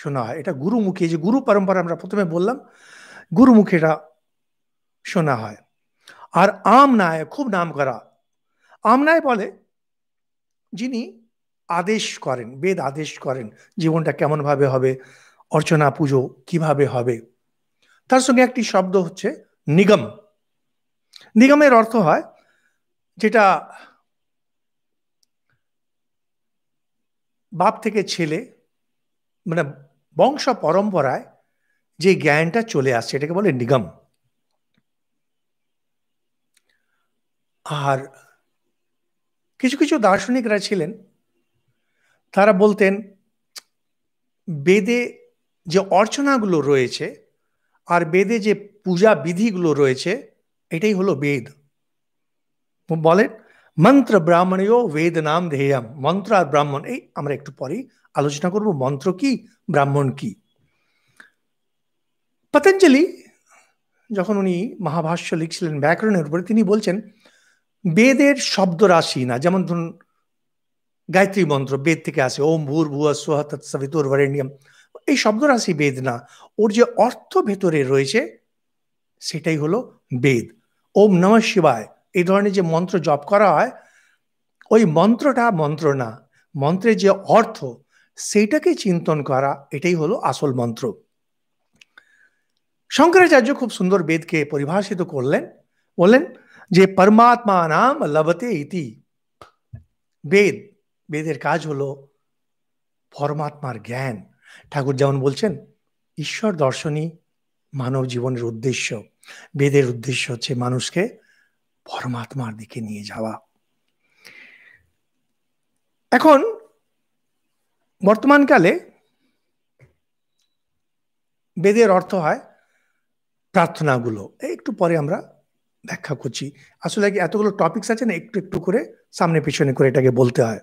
শোনা হয় এটা গুরুমুখী যে গুরু পরম্পরা আমরা প্রথমে বললাম গুরুমুখী এটা শোনা হয় আর আমনায় খুব নাম করা আমনায় বলে যিনি আদেশ করেন বেদ আদেশ করেন জীবনটা কেমনভাবে হবে অর্চনা পুজো কিভাবে হবে তার সঙ্গে একটি শব্দ হচ্ছে নিগম নিগমের অর্থ হয় যেটা বাপ থেকে ছেলে মানে বংশ পরম্পরায় যে জ্ঞানটা চলে আসছে এটাকে বলে নিগম আর কিছু কিছু দার্শনিকরা ছিলেন তারা বলতেন বেদে যে অর্চনাগুলো রয়েছে আর বেদে যে পূজা বিধিগুলো রয়েছে এটাই হলো বেদ বলেন মন্ত্র ব্রাহ্মণীয় বেদ নাম ধেয়াম মন্ত্র আর ব্রাহ্মণ এই আমরা একটু পরেই আলোচনা করব মন্ত্র কি ব্রাহ্মণ কি পতঞ্জলি যখন উনি মহাভাষ্য লিখছিলেন ব্যাকরণের উপরে তিনি বলছেন বেদের শব্দ রাশি না যেমন ধরুন গায়ত্রী মন্ত্র বেদ থেকে আসে ওম ভূর ভুয়া সোহ তৎসবিতুর ভরেণ্যম এই শব্দ রাশি বেদ না ওর যে অর্থ ভেতরে রয়েছে সেটাই হলো বেদ ওম নম শিবায় এই ধরনের যে মন্ত্র জপ করা হয় ওই মন্ত্রটা মন্ত্র না মন্ত্রের যে অর্থ সেইটাকে চিন্তন করা এটাই হলো আসল মন্ত্র শঙ্করাচার্য খুব সুন্দর বেদকে পরিভাষিত করলেন বললেন যে পরমাত্মা নাম লবতে ইতি বেদ বেদের কাজ হলো পরমাত্মার জ্ঞান ঠাকুর যেমন বলছেন ঈশ্বর দর্শনই মানব জীবনের উদ্দেশ্য বেদের উদ্দেশ্য হচ্ছে মানুষকে পরমাত্মার দিকে নিয়ে যাওয়া এখন বর্তমানকালে বেদের অর্থ হয় প্রার্থনাগুলো একটু পরে আমরা ব্যাখ্যা করছি আসলে কি এতগুলো টপিকস আছে না একটু একটু করে সামনে পিছনে করে এটাকে বলতে হয়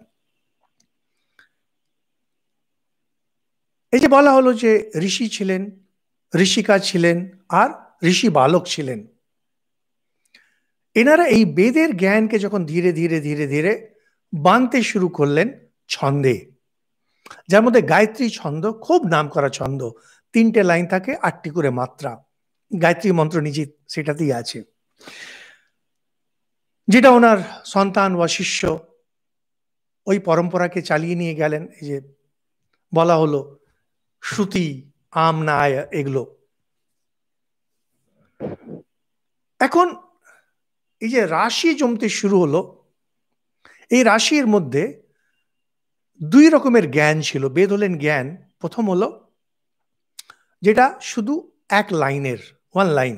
এই যে বলা হলো যে ঋষি ছিলেন ঋষিকা ছিলেন আর ঋষি বালক ছিলেন এনারা এই বেদের জ্ঞানকে যখন ধীরে ধীরে ধীরে ধীরে বানতে শুরু করলেন ছন্দে যার মধ্যে গায়ত্রী ছন্দ খুব নাম করা ছন্দ তিনটে লাইন থাকে আটটি করে মাত্রা গায়ত্রী মন্ত্র নিজে সেটাতেই আছে যেটা ওনার সন্তান বা শিষ্য ওই পরম্পরাকে চালিয়ে নিয়ে গেলেন এই যে বলা হলো শ্রুতি আম না এগুলো এখন এই যে রাশি জমতে শুরু হলো এই রাশির মধ্যে দুই রকমের জ্ঞান ছিল বেদ হলেন জ্ঞান প্রথম হলো যেটা শুধু এক লাইনের ওয়ান লাইন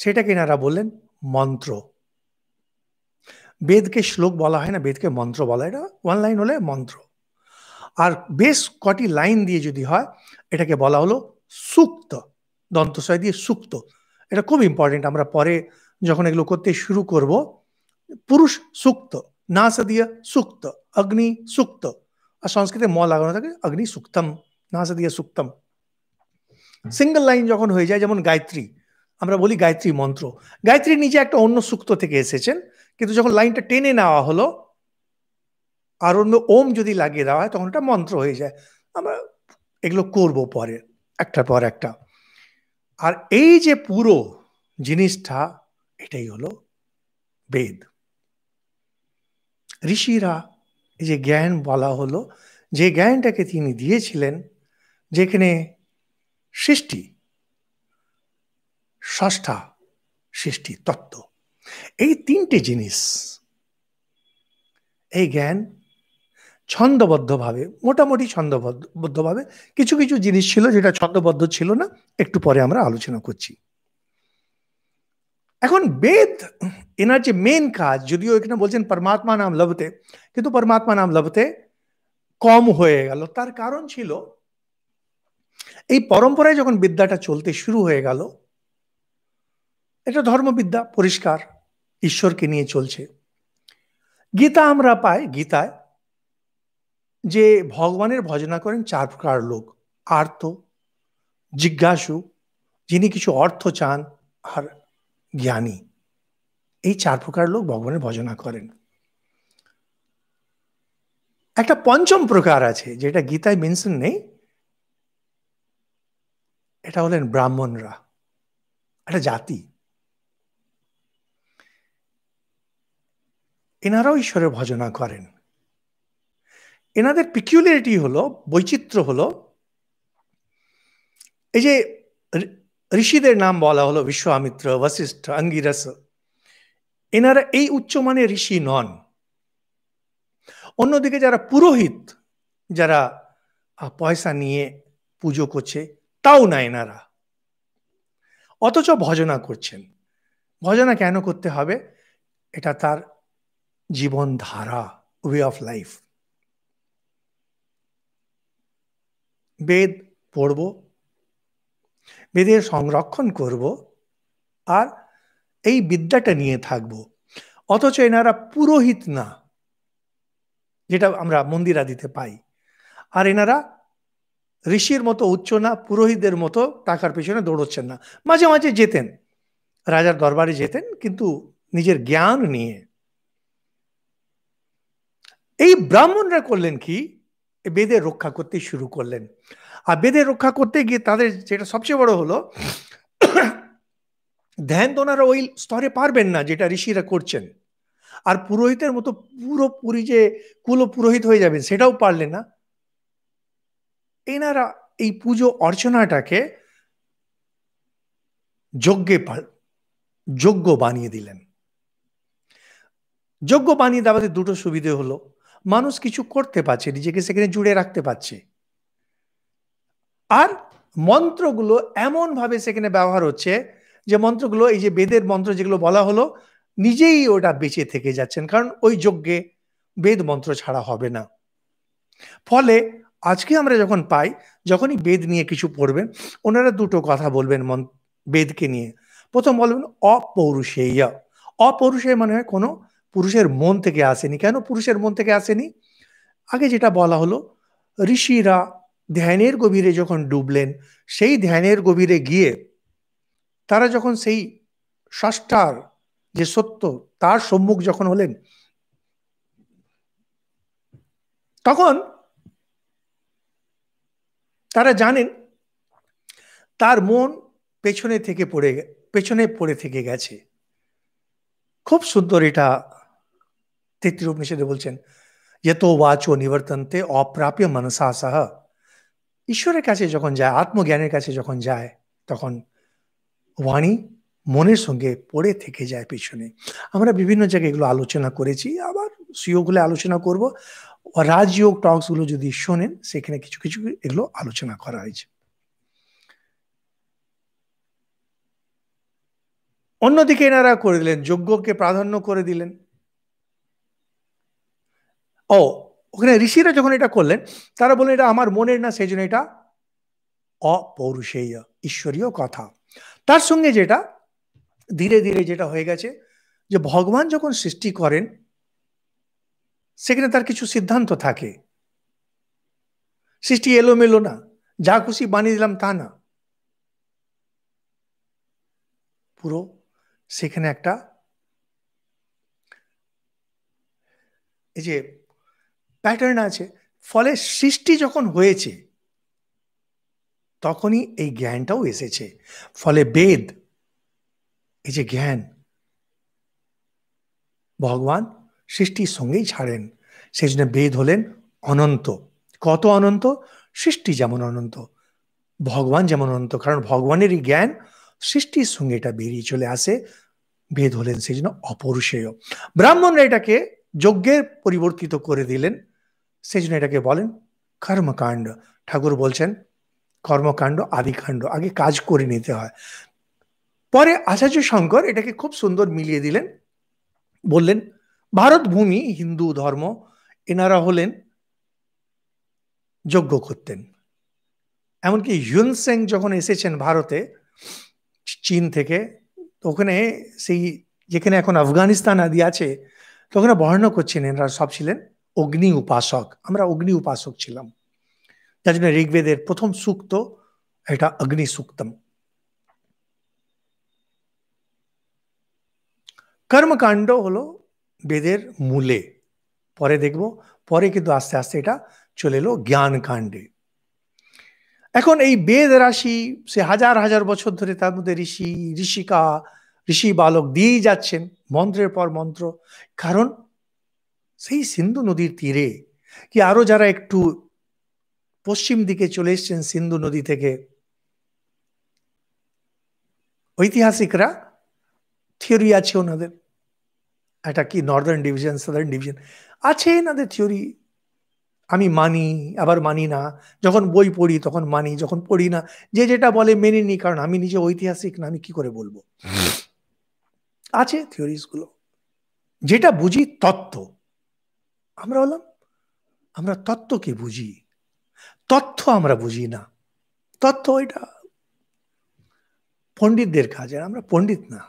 সেটাকে এনারা বললেন মন্ত্র বেদকে শ্লোক বলা হয় না বেদকে মন্ত্র বলা এটা ওয়ান লাইন হলে মন্ত্র আর বেশ কটি লাইন দিয়ে যদি হয় এটাকে বলা হলো সুক্ত দন্তশয় দিয়ে সুক্ত এটা খুব ইম্পর্টেন্ট আমরা পরে যখন এগুলো করতে শুরু করব পুরুষ সুক্ত না সাদিয়া সুক্ত অগ্নি সুক্ত আর সংস্কৃতে ম লাগানো থাকে অগ্নি সুক্তম না সাদিয়া সুক্তম সিঙ্গল লাইন যখন হয়ে যায় যেমন গায়ত্রী আমরা বলি গায়ত্রী মন্ত্র গায়ত্রী নিজে একটা অন্য সুক্ত থেকে এসেছেন কিন্তু যখন লাইনটা টেনে নেওয়া হলো আর অন্য ওম যদি লাগিয়ে দেওয়া হয় তখন একটা মন্ত্র হয়ে যায় আমরা এগুলো করব পরে একটার পর একটা আর এই যে পুরো জিনিসটা এটাই হলো বেদ ঋষিরা এই যে জ্ঞান বলা হলো যে জ্ঞানটাকে তিনি দিয়েছিলেন যেখানে সৃষ্টি ষষ্ঠা সৃষ্টি তত্ত্ব এই তিনটি জিনিস এই জ্ঞান ছন্দবদ্ধভাবে মোটামুটি ছন্দবদ্ধভাবে কিছু কিছু জিনিস ছিল যেটা ছন্দবদ্ধ ছিল না একটু পরে আমরা আলোচনা করছি এখন বেদ এনার যে মেন কাজ যদিও এখানে বলছেন পরমাত্মা নাম লভতে কিন্তু পরমাত্মা নাম লভতে কম হয়ে গেল তার কারণ ছিল এই পরম্পরায় যখন বিদ্যাটা চলতে শুরু হয়ে গেল এটা ধর্মবিদ্যা পরিষ্কার ঈশ্বরকে নিয়ে চলছে গীতা আমরা পাই গীতায় যে ভগবানের ভজনা করেন চার প্রকার লোক আর্ত জিজ্ঞাসু যিনি কিছু অর্থ চান আর জ্ঞানী এই চার প্রকার লোক ভগবানের ভজনা করেন একটা পঞ্চম প্রকার আছে যেটা গীতায় মেনশন নেই এটা হলেন ব্রাহ্মণরা একটা জাতি এনারাও ঈশ্বরের ভজনা করেন এনাদের পিকিউলিয়ারিটি হলো বৈচিত্র্য হলো এই যে ঋষিদের নাম বলা হলো বিশ্বামিত্র বশিষ্ঠ আঙ্গিরাস এনারা এই উচ্চমানের ঋষি নন অন্যদিকে যারা পুরোহিত যারা পয়সা নিয়ে পুজো করছে তাও না এনারা অথচ ভজনা করছেন ভজনা কেন করতে হবে এটা তার জীবন ধারা ওয়ে অফ লাইফ বেদ পড়ব বেদের সংরক্ষণ করব আর এই বিদ্যাটা নিয়ে থাকব অথচ এনারা পুরোহিত না যেটা আমরা মন্দিরাদিতে পাই আর এনারা ঋষির মতো উচ্চ না পুরোহিতদের মতো টাকার পিছনে দৌড়চ্ছেন না মাঝে মাঝে যেতেন রাজার দরবারে যেতেন কিন্তু নিজের জ্ঞান নিয়ে এই ব্রাহ্মণরা করলেন কি বেদের রক্ষা করতে শুরু করলেন আর বেদের রক্ষা করতে গিয়ে তাদের যেটা সবচেয়ে বড় হলো ধ্যান তোনারা ওই স্তরে পারবেন না যেটা ঋষিরা করছেন আর পুরোহিতের মতো পুরোপুরি যে কুল পুরোহিত হয়ে যাবেন সেটাও পারলেন না এনারা এই পুজো অর্চনাটাকে যজ্ঞে যজ্ঞ বানিয়ে দিলেন যজ্ঞ বানিয়ে দেওয়াতে দুটো সুবিধে হলো মানুষ কিছু করতে পারছে নিজেকে সেখানে জুড়ে রাখতে পারছে আর মন্ত্রগুলো এমনভাবে সেখানে ব্যবহার হচ্ছে যে মন্ত্রগুলো এই যে বেদের মন্ত্র যেগুলো বলা হলো নিজেই ওটা বেঁচে থেকে যাচ্ছেন কারণ ওই যজ্ঞে বেদ মন্ত্র ছাড়া হবে না ফলে আজকে আমরা যখন পাই যখনই বেদ নিয়ে কিছু পড়বেন ওনারা দুটো কথা বলবেন বেদকে নিয়ে প্রথম বলবেন অপৌরুষেয়া অপৌরুষেয় মানে হয় কোনো পুরুষের মন থেকে আসেনি কেন পুরুষের মন থেকে আসেনি আগে যেটা বলা হলো ঋষিরা ধ্যানের গভীরে যখন ডুবলেন সেই ধ্যানের গভীরে গিয়ে তারা যখন সেই ষষ্ঠার যে সত্য তার সম্মুখ যখন হলেন তখন তারা জানেন তার মন পেছনে থেকে পড়ে পেছনে পড়ে থেকে গেছে খুব সুন্দর এটা তৃতীয় উপনিষদে বলছেন যত ও নিবর্তন্তে অপ্রাপ্য মনসা সাহা ঈশ্বরের কাছে যখন যায় আত্মজ্ঞানের কাছে যখন যায় তখন ওয়াণী মনের সঙ্গে পড়ে থেকে যায় পিছনে আমরা বিভিন্ন জায়গায় এগুলো আলোচনা করেছি আবার সুযোগগুলো আলোচনা করব রাজযোগ টক্সগুলো যদি শোনেন সেখানে কিছু কিছু এগুলো আলোচনা করা হয়েছে অন্যদিকে এনারা করে দিলেন যজ্ঞকে প্রাধান্য করে দিলেন ও ওখানে ঋষিরা যখন এটা করলেন তারা বললেন এটা আমার মনের না সেই জন্য এটা অপৌরুষেয় ঈশ্বরীয় কথা তার সঙ্গে যেটা ধীরে ধীরে যেটা হয়ে গেছে যে ভগবান যখন সৃষ্টি করেন সেখানে তার কিছু সিদ্ধান্ত থাকে সৃষ্টি এলোমেলো না যা খুশি বানিয়ে দিলাম তা না পুরো সেখানে একটা এই যে প্যাটার্ন আছে ফলে সৃষ্টি যখন হয়েছে তখনই এই জ্ঞানটাও এসেছে ফলে বেদ এই যে জ্ঞান ভগবান সৃষ্টির সঙ্গেই ছাড়েন সেই জন্য বেদ হলেন অনন্ত কত অনন্ত সৃষ্টি যেমন অনন্ত ভগবান যেমন অনন্ত কারণ ভগবানেরই জ্ঞান সৃষ্টির সঙ্গে এটা বেরিয়ে চলে আসে বেদ হলেন সেই জন্য অপরুষেয় ব্রাহ্মণরা এটাকে যজ্ঞের পরিবর্তিত করে দিলেন সেই জন্য এটাকে বলেন কর্মকাণ্ড ঠাকুর বলছেন কর্মকাণ্ড আদিকাণ্ড আগে কাজ করে নিতে হয় পরে আচার্য শঙ্কর এটাকে খুব সুন্দর মিলিয়ে দিলেন বললেন ভারত ভূমি হিন্দু ধর্ম এনারা হলেন যজ্ঞ করতেন এমনকি ইউনসেং যখন এসেছেন ভারতে চীন থেকে ওখানে সেই যেখানে এখন আফগানিস্তান আদি আছে তো ওখানে বর্ণনা করছেন এনারা সব ছিলেন অগ্নি উপাসক আমরা অগ্নি উপাসক ছিলাম যার জন্য ঋগ্বেদের প্রথম সূক্ত এটা অগ্নি সূক্তম কর্মকাণ্ড হলো বেদের মূলে পরে দেখব পরে কিন্তু আস্তে আস্তে এটা চলে এলো জ্ঞানকাণ্ডে এখন এই বেদ রাশি সে হাজার হাজার বছর ধরে তার মধ্যে ঋষি ঋষিকা ঋষি বালক দিয়েই যাচ্ছেন মন্ত্রের পর মন্ত্র কারণ সেই সিন্ধু নদীর তীরে কি আরও যারা একটু পশ্চিম দিকে চলে এসছেন সিন্ধু নদী থেকে ঐতিহাসিকরা থিওরি আছে ওনাদের এটা কি নর্দার্ন ডিভিশন সাদার্ন ডিভিশন আছে এনাদের থিওরি আমি মানি আবার মানি না যখন বই পড়ি তখন মানি যখন পড়ি না যে যেটা বলে মেনে নিই কারণ আমি নিজে ঐতিহাসিক না আমি কি করে বলবো আছে থিওরিজগুলো যেটা বুঝি তত্ত্ব আমরা হলাম আমরা তত্ত্বকে বুঝি তথ্য আমরা বুঝি না তথ্য ওইটা পণ্ডিতদের কাজ আর আমরা পণ্ডিত না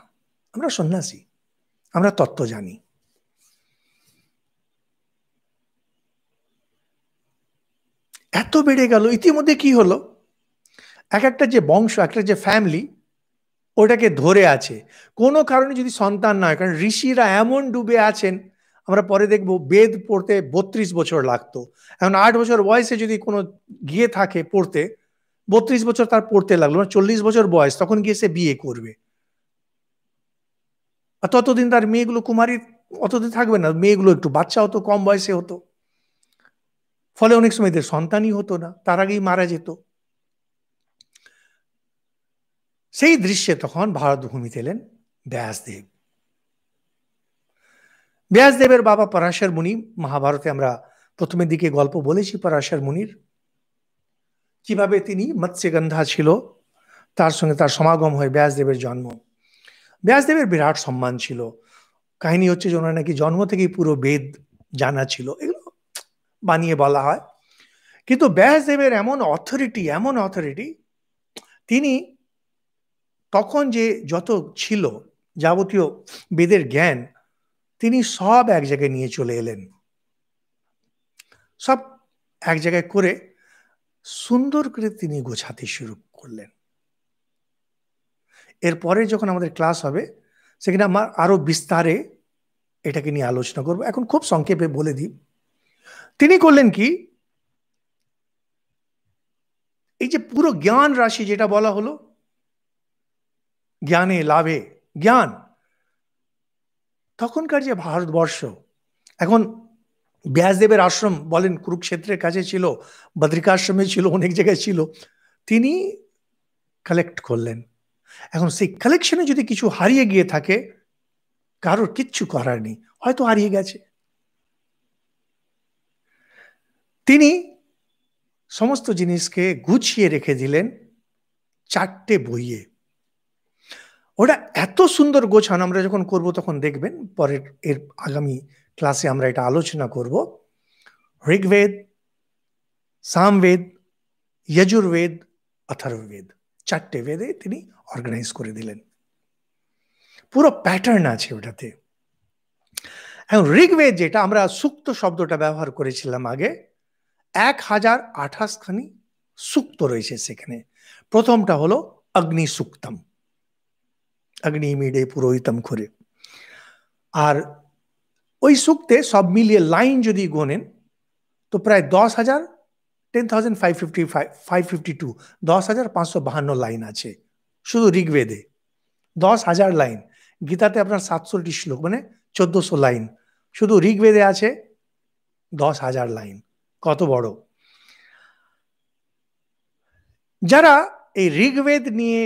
আমরা সন্ন্যাসী আমরা তত্ত্ব জানি এত বেড়ে গেল ইতিমধ্যে কি হলো এক একটা যে বংশ একটা যে ফ্যামিলি ওটাকে ধরে আছে কোনো কারণে যদি সন্তান না হয় কারণ ঋষিরা এমন ডুবে আছেন আমরা পরে দেখব বেদ পড়তে বত্রিশ বছর লাগতো এখন আট বছর বয়সে যদি কোনো গিয়ে থাকে পড়তে বত্রিশ বছর তার পড়তে লাগলো মানে চল্লিশ বছর বয়স তখন গিয়ে সে বিয়ে করবে আর ততদিন তার মেয়েগুলো কুমারী অতদিন থাকবে না মেয়েগুলো একটু বাচ্চা হতো কম বয়সে হতো ফলে অনেক সময় এদের সন্তানই হতো না তার আগেই মারা যেত সেই দৃশ্যে তখন ভারত ভূমিতে এলেন ব্যাসদেব ব্যাসদেবের বাবা পরাশর মুনি মহাভারতে আমরা প্রথমের দিকে গল্প বলেছি পরাশর মুনির কিভাবে তিনি মৎস্যগন্ধা ছিল তার সঙ্গে তার সমাগম হয় ব্যাসদেবের জন্ম ব্যাসদেবের বিরাট সম্মান ছিল কাহিনী হচ্ছে যে ওনার নাকি জন্ম থেকেই পুরো বেদ জানা ছিল এগুলো বানিয়ে বলা হয় কিন্তু ব্যাসদেবের এমন অথরিটি এমন অথরিটি তিনি তখন যে যত ছিল যাবতীয় বেদের জ্ঞান তিনি সব এক জায়গায় নিয়ে চলে এলেন সব এক জায়গায় করে সুন্দর করে তিনি গোছাতে শুরু করলেন এরপরে যখন আমাদের ক্লাস হবে সেখানে আমার আরও বিস্তারে এটাকে নিয়ে আলোচনা করব এখন খুব সংক্ষেপে বলে দিই তিনি করলেন কি এই যে পুরো জ্ঞান রাশি যেটা বলা হলো জ্ঞানে লাভে জ্ঞান তখনকার যে ভারতবর্ষ এখন ব্যাসদেবের আশ্রম বলেন কুরুক্ষেত্রের কাছে ছিল বদ্রিকাশ্রমে ছিল অনেক জায়গায় ছিল তিনি কালেক্ট করলেন এখন সেই কালেকশনে যদি কিছু হারিয়ে গিয়ে থাকে কারোর কিচ্ছু করার নেই হয়তো হারিয়ে গেছে তিনি সমস্ত জিনিসকে গুছিয়ে রেখে দিলেন চারটে বইয়ে ওটা এত সুন্দর গোছান আমরা যখন করব তখন দেখবেন পরের এর আগামী ক্লাসে আমরা এটা আলোচনা করব ঋগ্বেদ সামবেদ ইয়জুর্বেদ অথর্ববেদ চারটে বেদে তিনি অর্গানাইজ করে দিলেন পুরো প্যাটার্ন আছে ওটাতে এবং ঋগ্বেদ যেটা আমরা সুক্ত শব্দটা ব্যবহার করেছিলাম আগে এক হাজার আঠাশখানি সুক্ত রয়েছে সেখানে প্রথমটা হলো অগ্নি সুক্তম অগ্নিমিডে পুরোহিতম করে আর ওই সুক্তে সব মিলিয়ে লাইন যদি গোনেন তো প্রায় দশ হাজার ten thousand five fifty five fifty two দশ হাজার পাঁচশো বাহান্ন লাইন আছে শুধু ঋগ্বেদে দশ হাজার লাইন গীতাতে আপনার সাতশোটি শ্লোক মানে চোদ্দশো লাইন শুধু ঋগ্বেদে আছে দশ হাজার লাইন কত বড় যারা এই ঋগ্বেদ নিয়ে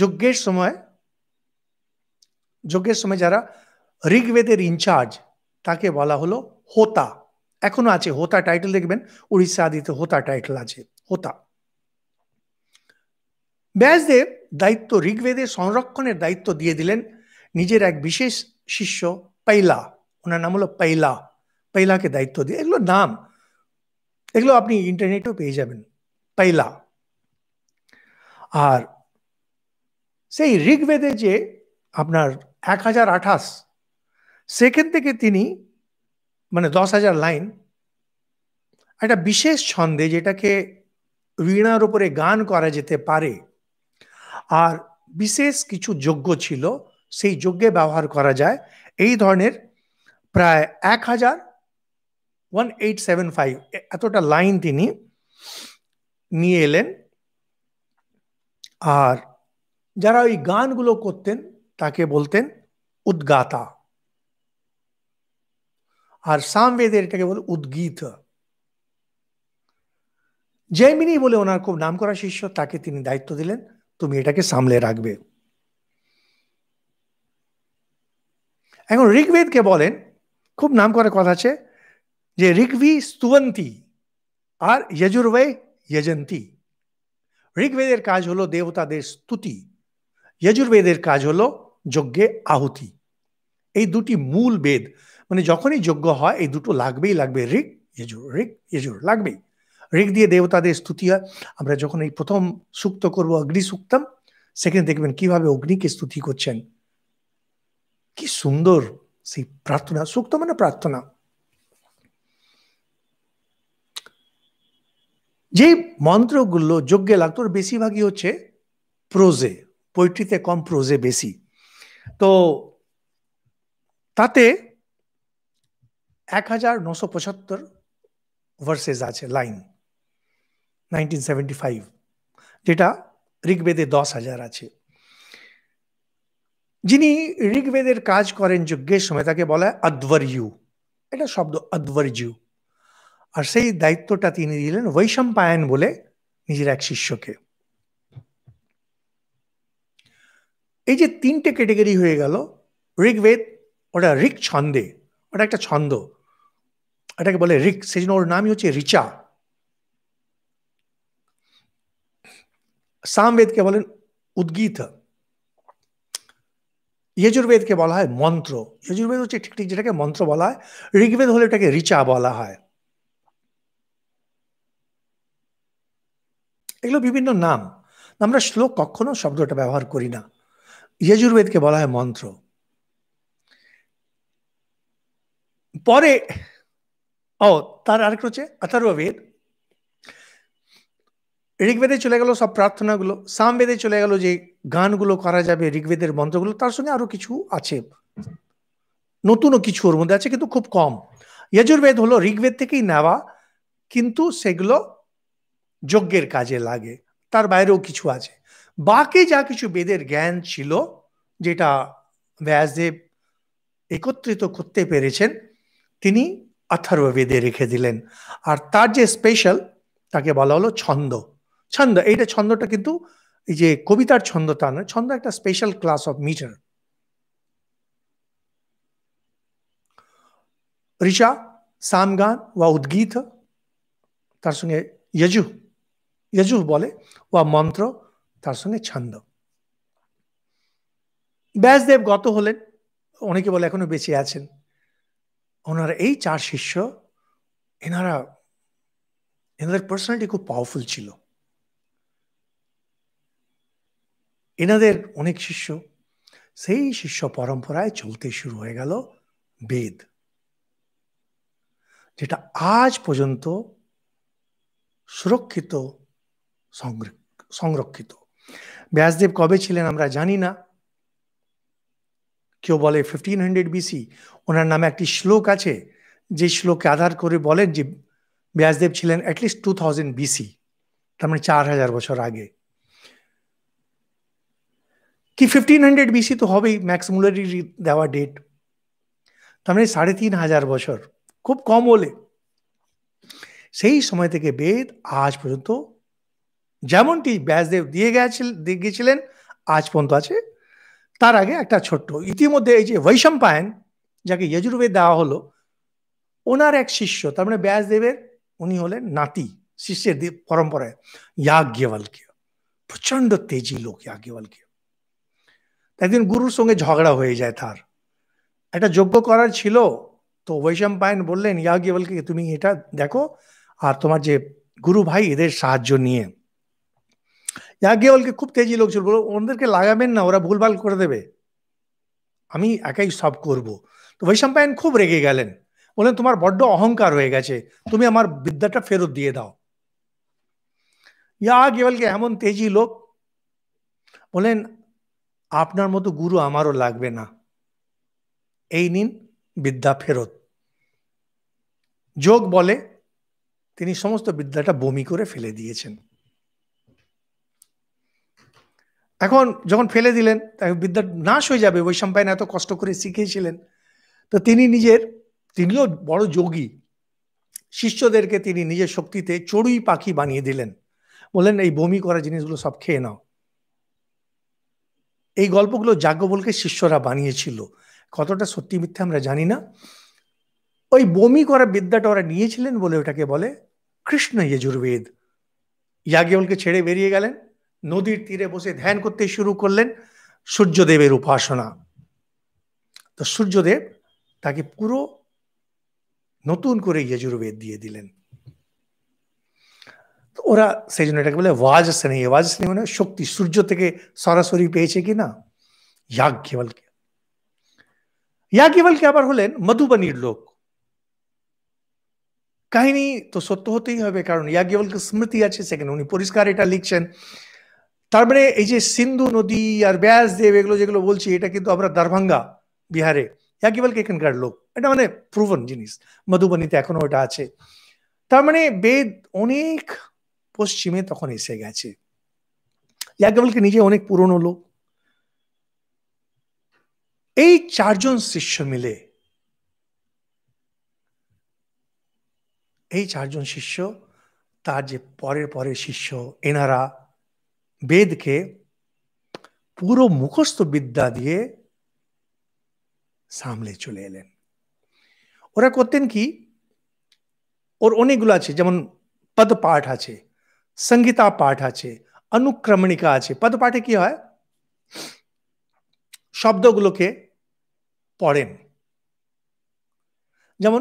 যজ্ঞের সময় যজ্ঞের সময় যারা ঋগ্বেদের ইনচার্জ তাকে বলা হলো হোতা এখনো আছে হোতা টাইটেল দেখবেন উড়িষ্যা আদিতে হোতা টাইটেল আছে হোতা ব্যাসদেব দায়িত্ব ঋগ্বেদের সংরক্ষণের দায়িত্ব দিয়ে দিলেন নিজের এক বিশেষ শিষ্য পাইলা ওনার নাম হলো পাইলা পাইলাকে দায়িত্ব দিয়ে এগুলো নাম এগুলো আপনি ইন্টারনেটেও পেয়ে যাবেন পাইলা আর সেই ঋগ্বেদে যে আপনার এক হাজার আঠাশ সেখান থেকে তিনি মানে দশ হাজার লাইন একটা বিশেষ ছন্দে যেটাকে ঋণার উপরে গান করা যেতে পারে আর বিশেষ কিছু যোগ্য ছিল সেই যজ্ঞে ব্যবহার করা যায় এই ধরনের প্রায় এক হাজার ওয়ান এইট সেভেন ফাইভ এতটা লাইন তিনি নিয়ে এলেন আর যারা ওই গানগুলো করতেন তাকে বলতেন উদ্গাতা আর সামবেদের এটাকে বলে উদ্গীত জয়মিনী বলে ওনার খুব নাম করা শিষ্য তাকে তিনি দায়িত্ব দিলেন তুমি এটাকে সামলে রাখবে এখন ঋগ্বেদকে বলেন খুব নাম করা কথা আছে যে ঋগ্বি স্তুবন্তী আর যজুর্বে ইয়জন্তী ঋগ্বেদের কাজ হলো দেবতাদের স্তুতি যজুর্বেদের কাজ হলো যজ্ঞে আহুতি এই দুটি মূল বেদ মানে যখনই যজ্ঞ হয় এই দুটো লাগবেই লাগবে ঋক ইজুর ঋক ইজুর লাগবেই ঋক দিয়ে দেবতাদের স্তুতি হয় আমরা যখন এই প্রথম সুক্ত করব অগ্নি সুক্তম সেখানে দেখবেন কিভাবে অগ্নিকে স্তুতি করছেন কি সুন্দর সেই প্রার্থনা সুক্ত মানে প্রার্থনা যে মন্ত্রগুলো যজ্ঞে লাগতো বেশিরভাগই হচ্ছে প্রোজে পৈট্রিতে কম প্রোজে বেশি তো তাতে এক হাজার নশো পঁচাত্তর ভার্সেস আছে লাইন নাইনটিন সেভেন্টি ফাইভ যেটা ঋগ্বেদে দশ হাজার আছে যিনি ঋগ্বেদের কাজ করেন যজ্ঞের সময় তাকে বলা হয় আদ্বর্যু এটা শব্দ আদ্বর্যু আর সেই দায়িত্বটা তিনি দিলেন বৈশম্পায়ন বলে নিজের এক শিষ্যকে এই যে তিনটে ক্যাটেগরি হয়ে গেল ঋগ্বেদ ওটা ঋক ছন্দে ওটা একটা ছন্দ এটাকে বলে ঋক সেই জন্য ওর নামই হচ্ছে রিচা সামবেদকে বলেন উদ্গীত ইয়জুর্বেদকে বলা হয় মন্ত্র ইয়জুর্বেদ হচ্ছে ঠিক ঠিক যেটাকে মন্ত্র বলা হয় ঋগ্বেদ হলে ওটাকে রিচা বলা হয় এগুলো বিভিন্ন নাম আমরা শ্লোক কখনো শব্দটা ব্যবহার করি না ইয়জুর্বেদকে বলা হয় মন্ত্র পরে ও তার আরেকটা হচ্ছে অথর্ববেদ ঋগ্বেদে চলে গেল সব প্রার্থনাগুলো সামবেদে চলে গেল যে গানগুলো করা যাবে ঋগ্বেদের মন্ত্রগুলো তার সঙ্গে আরো কিছু আছে নতুনও কিছু ওর মধ্যে আছে কিন্তু খুব কম যজুর্বেদ হলো ঋগ্বেদ থেকেই নেওয়া কিন্তু সেগুলো যজ্ঞের কাজে লাগে তার বাইরেও কিছু আছে বাকি যা কিছু বেদের জ্ঞান ছিল যেটা ব্যাসদেব একত্রিত করতে পেরেছেন তিনি বেদে রেখে দিলেন আর তার যে স্পেশাল তাকে বলা হলো ছন্দ ছন্দ এইটা ছন্দটা কিন্তু এই যে কবিতার ছন্দ তা নয় ছন্দ একটা স্পেশাল ক্লাস অফ মিটার ঋষা সামগান বা উদ্গীত তার সঙ্গে যজু যজু বলে বা মন্ত্র তার সঙ্গে ছন্দ ব্যাসদেব গত হলেন অনেকে বলে এখনো বেঁচে আছেন ওনারা এই চার শিষ্য এনারা এনাদের পার্সোনালিটি খুব পাওয়ারফুল ছিল এনাদের অনেক শিষ্য সেই শিষ্য পরম্পরায় চলতে শুরু হয়ে গেল বেদ যেটা আজ পর্যন্ত সুরক্ষিত সংরক্ষিত ব্যাসদেব কবে ছিলেন আমরা জানি না কেউ বলে ফিফটিন হান্ড্রেড বিসি ওনার নামে একটি শ্লোক আছে যে শ্লোকে আধার করে বলেন যে ব্যাসদেব ছিলেন অ্যাটলিস্ট টু থাউজেন্ড বিসি তার মানে চার হাজার বছর আগে কি ফিফটিন হান্ড্রেড বিসি তো হবেই ম্যাক্সমুলারি দেওয়া ডেট তার মানে সাড়ে তিন হাজার বছর খুব কম হলে সেই সময় থেকে বেদ আজ পর্যন্ত যেমনটি ব্যাসদেব দিয়ে গেছিল দিয়ে গিয়েছিলেন আজ পর্যন্ত আছে তার আগে একটা ছোট্ট ইতিমধ্যে এই যে বৈশম্পায়ন যাকে ইয়জুর্বেদ দেওয়া হলো ওনার এক শিষ্য তার মানে ব্যাসদেবের উনি হলেন নাতি শিষ্যের পরম্পরায় ইয়াজ্ঞবল্কীয় প্রচন্ড তেজি লোক ইয়াজ্ঞবল্কীয় একদিন গুরুর সঙ্গে ঝগড়া হয়ে যায় তার একটা যজ্ঞ করার ছিল তো বৈশম্পায়ন বললেন ইয়াজ্ঞবল্কীকে তুমি এটা দেখো আর তোমার যে গুরু ভাই এদের সাহায্য নিয়ে যা ওলকে খুব তেজি লোক ছিল বলো ওদেরকে লাগাবেন না ওরা ভুলভাল করে দেবে আমি একাই সব করব তো বৈশম্পায়ন খুব রেগে গেলেন বললেন তোমার বড্ড অহংকার হয়ে গেছে তুমি আমার বিদ্যাটা ফেরত দিয়ে দাও ইয়া কেবলকে এমন তেজি লোক বলেন আপনার মতো গুরু আমারও লাগবে না এই নিন বিদ্যা ফেরত যোগ বলে তিনি সমস্ত বিদ্যাটা বমি করে ফেলে দিয়েছেন এখন যখন ফেলে দিলেন বিদ্যা নাশ হয়ে যাবে ওই এত কষ্ট করে শিখিয়েছিলেন তো তিনি নিজের তিনিও বড় যোগী শিষ্যদেরকে তিনি নিজের শক্তিতে চড়ুই পাখি বানিয়ে দিলেন বললেন এই বমি করা জিনিসগুলো সব খেয়ে নাও এই গল্পগুলো যাজ্ঞবলকে শিষ্যরা বানিয়েছিল কতটা সত্যি মিথ্যে আমরা জানি না ওই বমি করা বিদ্যাটা ওরা নিয়েছিলেন বলে ওটাকে বলে কৃষ্ণ ইয়জুর্বেদ ইয়াজ্ঞবলকে ছেড়ে বেরিয়ে গেলেন নদীর তীরে বসে ধ্যান করতে শুরু করলেন সূর্যদেবের উপাসনা তো সূর্যদেব তাকে পুরো নতুন করে যজুর্বেদ দিয়ে দিলেন তো ওরা সেই জন্য এটাকে বলে ওয়াজ ওয়াজসেনী মানে শক্তি সূর্য থেকে সরাসরি পেয়েছে কি না ইয়াজ্ঞবলকে ইয়াজ্ঞবলকে আবার হলেন মধুবনির লোক কাহিনী তো সত্য হতেই হবে কারণ ইয়াজ্ঞবলকে স্মৃতি আছে সেখানে উনি পরিষ্কার এটা লিখছেন তার মানে এই যে সিন্ধু নদী আর ব্যাস দেব এগুলো যেগুলো বলছি এটা কিন্তু আমরা দারভাঙ্গা বিহারে বলকে এখানকার লোক এটা মানে প্রুভন জিনিস মধুবনীতে এখনো এটা আছে তার মানে বেদ অনেক পশ্চিমে তখন এসে গেছে ইয়াজ্ঞবলকে নিজে অনেক পুরনো লোক এই চারজন শিষ্য মিলে এই চারজন শিষ্য তার যে পরের পরের শিষ্য এনারা বেদকে পুরো মুখস্থ বিদ্যা দিয়ে সামলে চলে এলেন ওরা করতেন কি ওর অনেকগুলো আছে যেমন পদ পাঠ আছে সংগীতা পাঠ আছে অনুক্রমণিকা আছে পদ পাঠে কি হয় শব্দগুলোকে পড়েন যেমন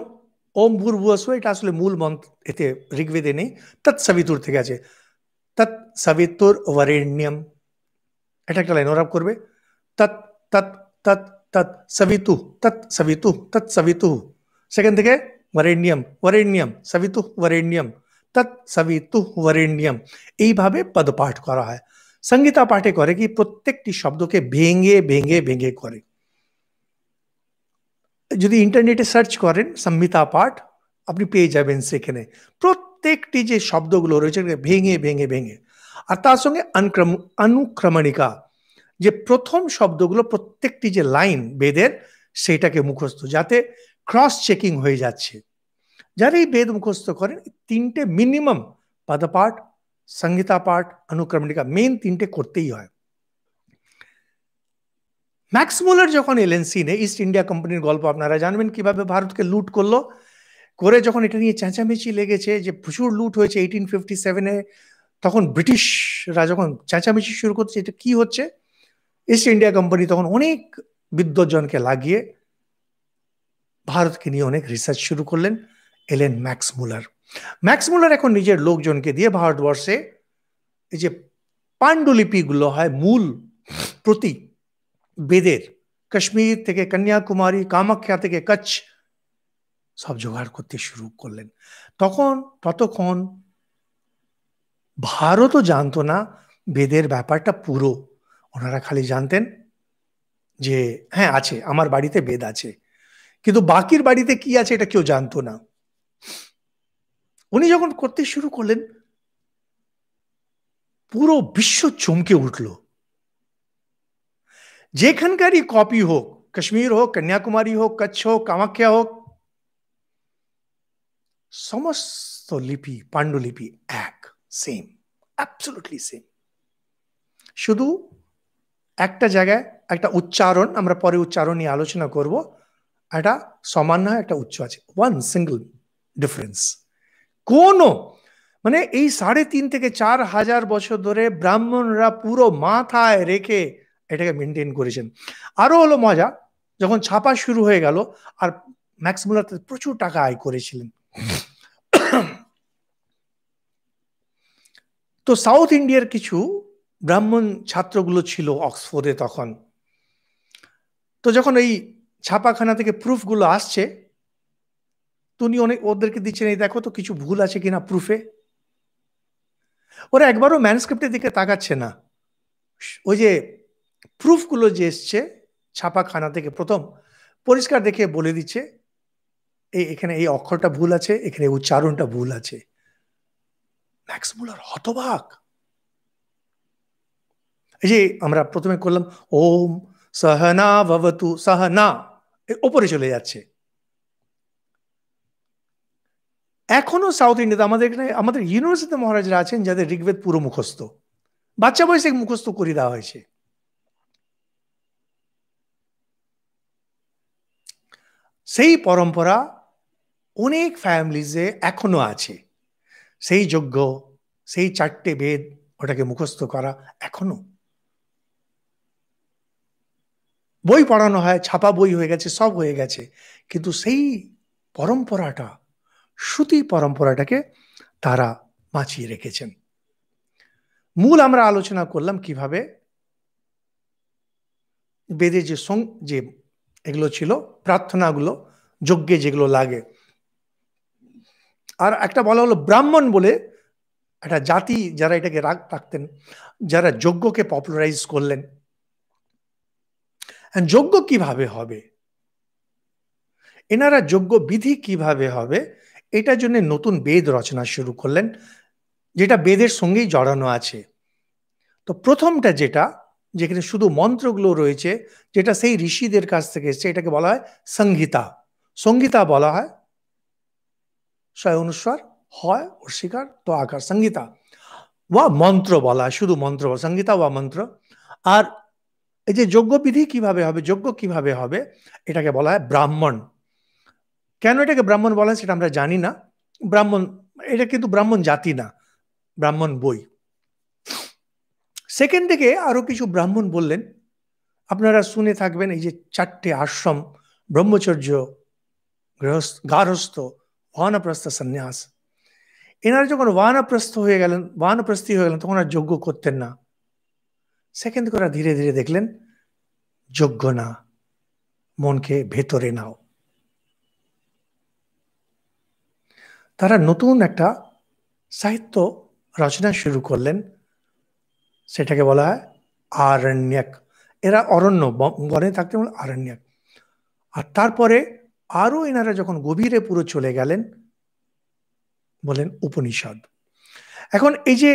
ওম ভূর্ভুয়স্ব এটা আসলে মূল মন্ত্র এতে ঋগ্বেদে নেই তৎসবিতুর থেকে আছে सवितुर्वरेण्यम एटा क्या लाइन और आप कर सवितु तत् सवितु तत् सवितु सेकंड देखे वरेण्यम वरेण्यम सवितु वरेण्यम तत् सवितु वरेण्यम यही भावे पाठ करा है संगीता पाठे करे कि प्रत्येक शब्दों के भेंगे भेंगे भेंगे करे যদি ইন্টারনেটে সার্চ করেন সম্মিতা পাঠ আপনি পেয়ে যাবেন সেখানে প্রত্যেকটি যে শব্দগুলো রয়েছে ভেঙে ভেঙে আর তার সঙ্গে আনক্রম আনুক্রমণিকা যে প্রথম শব্দগুলো প্রত্যেকটি যে লাইন বেদের সেইটাকে মুখস্থ যাতে ক্রস চেকিং হয়ে যাচ্ছে যারা এই বেদ মুখস্থ করেন তিনটে মিনিমাম পাদপাঠ সংহিতা পাঠ অনুক্রমণিকা মেন তিনটে করতেই হয় ম্যাক্স মুলার যখন এলেন সিনে ইস্ট ইন্ডিয়া কোম্পানির গল্প আপনারা জানবেন কিভাবে ভারতকে লুট করলো করে যখন এটা নিয়ে চেঁচামেচি লেগেছে যে প্রচুর লুট হয়েছে এইটিন ফিফটি সেভেনে তখন ব্রিটিশরা যখন চেঁচামেচি শুরু করছে এটা কি হচ্ছে ইস্ট ইন্ডিয়া কোম্পানি তখন অনেক বিদ্যজনকে লাগিয়ে ভারতকে নিয়ে অনেক রিসার্চ শুরু করলেন এলেন ম্যাক্স মুলার ম্যাক্স মুলার এখন নিজের লোকজনকে দিয়ে ভারতবর্ষে এই যে পাণ্ডুলিপিগুলো হয় মূল প্রতি বেদের কাশ্মীর থেকে কন্যাকুমারী কামাখ্যা থেকে কচ্ছ সব জোগাড় করতে শুরু করলেন তখন ততক্ষণ ভারতও জানতো না বেদের ব্যাপারটা পুরো ওনারা খালি জানতেন যে হ্যাঁ আছে আমার বাড়িতে বেদ আছে কিন্তু বাকির বাড়িতে কি আছে এটা কেউ জানতো না উনি যখন করতে শুরু করলেন পুরো বিশ্ব চমকে উঠল যেখানকারই কপি হোক কাশ্মীর হোক কন্যাকুমারী হোক কচ্ছ হোক কামাখ্যা হোক সমস্ত লিপি পাণ্ডুলিপি এক সেম অ্যাবসলুটলি সেম শুধু একটা জায়গায় একটা উচ্চারণ আমরা পরে উচ্চারণ নিয়ে আলোচনা করব একটা নয় একটা উচ্চ আছে ওয়ান সিঙ্গল ডিফারেন্স কোনো মানে এই সাড়ে তিন থেকে চার হাজার বছর ধরে ব্রাহ্মণরা পুরো মাথায় রেখে এটাকে মেনটেন করেছেন আরও হলো মজা যখন ছাপা শুরু হয়ে গেল আর ম্যাক্সমুলার প্রচুর টাকা আয় করেছিলেন তো সাউথ ইন্ডিয়ার কিছু ব্রাহ্মণ ছাত্রগুলো ছিল অক্সফোর্ডে তখন তো যখন এই ছাপাখানা থেকে প্রুফগুলো আসছে তুমি অনেক ওদেরকে দিচ্ছেন এই দেখো তো কিছু ভুল আছে কিনা প্রুফে ওরা একবারও ম্যানস্ক্রিপ্টের দিকে তাকাচ্ছে না ওই যে প্রুফগুলো যে এসছে ছাপাখানা থেকে প্রথম পরিষ্কার দেখে বলে দিচ্ছে এই এখানে এই অক্ষরটা ভুল আছে এখানে উচ্চারণটা ভুল আছে ম্যাক্স মুলার হতবাক এই যে আমরা প্রথমে করলাম ওম সহনা ভবতু সহনা ওপরে চলে যাচ্ছে এখনো সাউথ ইন্ডিয়াতে আমাদের এখানে আমাদের ইউনিভার্সিটিতে মহারাজরা আছেন যাদের ঋগ্বেদ পুরো মুখস্থ বাচ্চা বয়সে মুখস্থ করে দেওয়া হয়েছে সেই পরম্পরা অনেক ফ্যামিলিজে এখনো আছে সেই যজ্ঞ সেই চারটে বেদ ওটাকে মুখস্থ করা এখনো বই পড়ানো হয় ছাপা বই হয়ে গেছে সব হয়ে গেছে কিন্তু সেই পরম্পরাটা শ্রুতি পরম্পরাটাকে তারা বাঁচিয়ে রেখেছেন মূল আমরা আলোচনা করলাম কিভাবে বেদে যে সং যে এগুলো ছিল প্রার্থনাগুলো যজ্ঞে যেগুলো লাগে আর একটা বলা হলো ব্রাহ্মণ বলে একটা জাতি যারা এটাকে রাগ রাখতেন যারা যজ্ঞকে পপুলারাইজ করলেন যজ্ঞ কিভাবে হবে এনারা যজ্ঞ বিধি কিভাবে হবে এটার জন্য নতুন বেদ রচনা শুরু করলেন যেটা বেদের সঙ্গেই জড়ানো আছে তো প্রথমটা যেটা যেখানে শুধু মন্ত্রগুলো রয়েছে যেটা সেই ঋষিদের কাছ থেকে এসছে এটাকে বলা হয় সংহিতা সংহিতা বলা হয় সয় অনুস্বার হয় অস্বীকার তো আকার সংগীতা বা মন্ত্র বলা শুধু মন্ত্র বলা সংগীতা বা মন্ত্র আর এই যে যজ্ঞবিধি কিভাবে হবে যজ্ঞ কিভাবে হবে এটাকে বলা হয় ব্রাহ্মণ কেন এটাকে ব্রাহ্মণ বলা হয় সেটা আমরা জানি না ব্রাহ্মণ এটা কিন্তু ব্রাহ্মণ জাতি না ব্রাহ্মণ বই সেকেন্ড থেকে আরো কিছু ব্রাহ্মণ বললেন আপনারা শুনে থাকবেন এই যে চারটে আশ্রম ব্রহ্মচর্য গৃহস্থ গার্হস্থ ওয়ানপ্রস্থ সন্ন্যাস এনারা যখন ওয়ানপ্রস্থ হয়ে গেলেন ওয়ানপ্রস্থী হয়ে গেলেন তখন আর যজ্ঞ করতেন না সেকেন্ড করে ধীরে ধীরে দেখলেন যজ্ঞ না মনকে ভেতরে নাও তারা নতুন একটা সাহিত্য রচনা শুরু করলেন সেটাকে বলা হয় আরণ্যক এরা অরণ্য বনে থাকতে আরণ্যক আর তারপরে আরও এনারা যখন গভীরে পুরো চলে গেলেন বলেন উপনিষদ এখন এই যে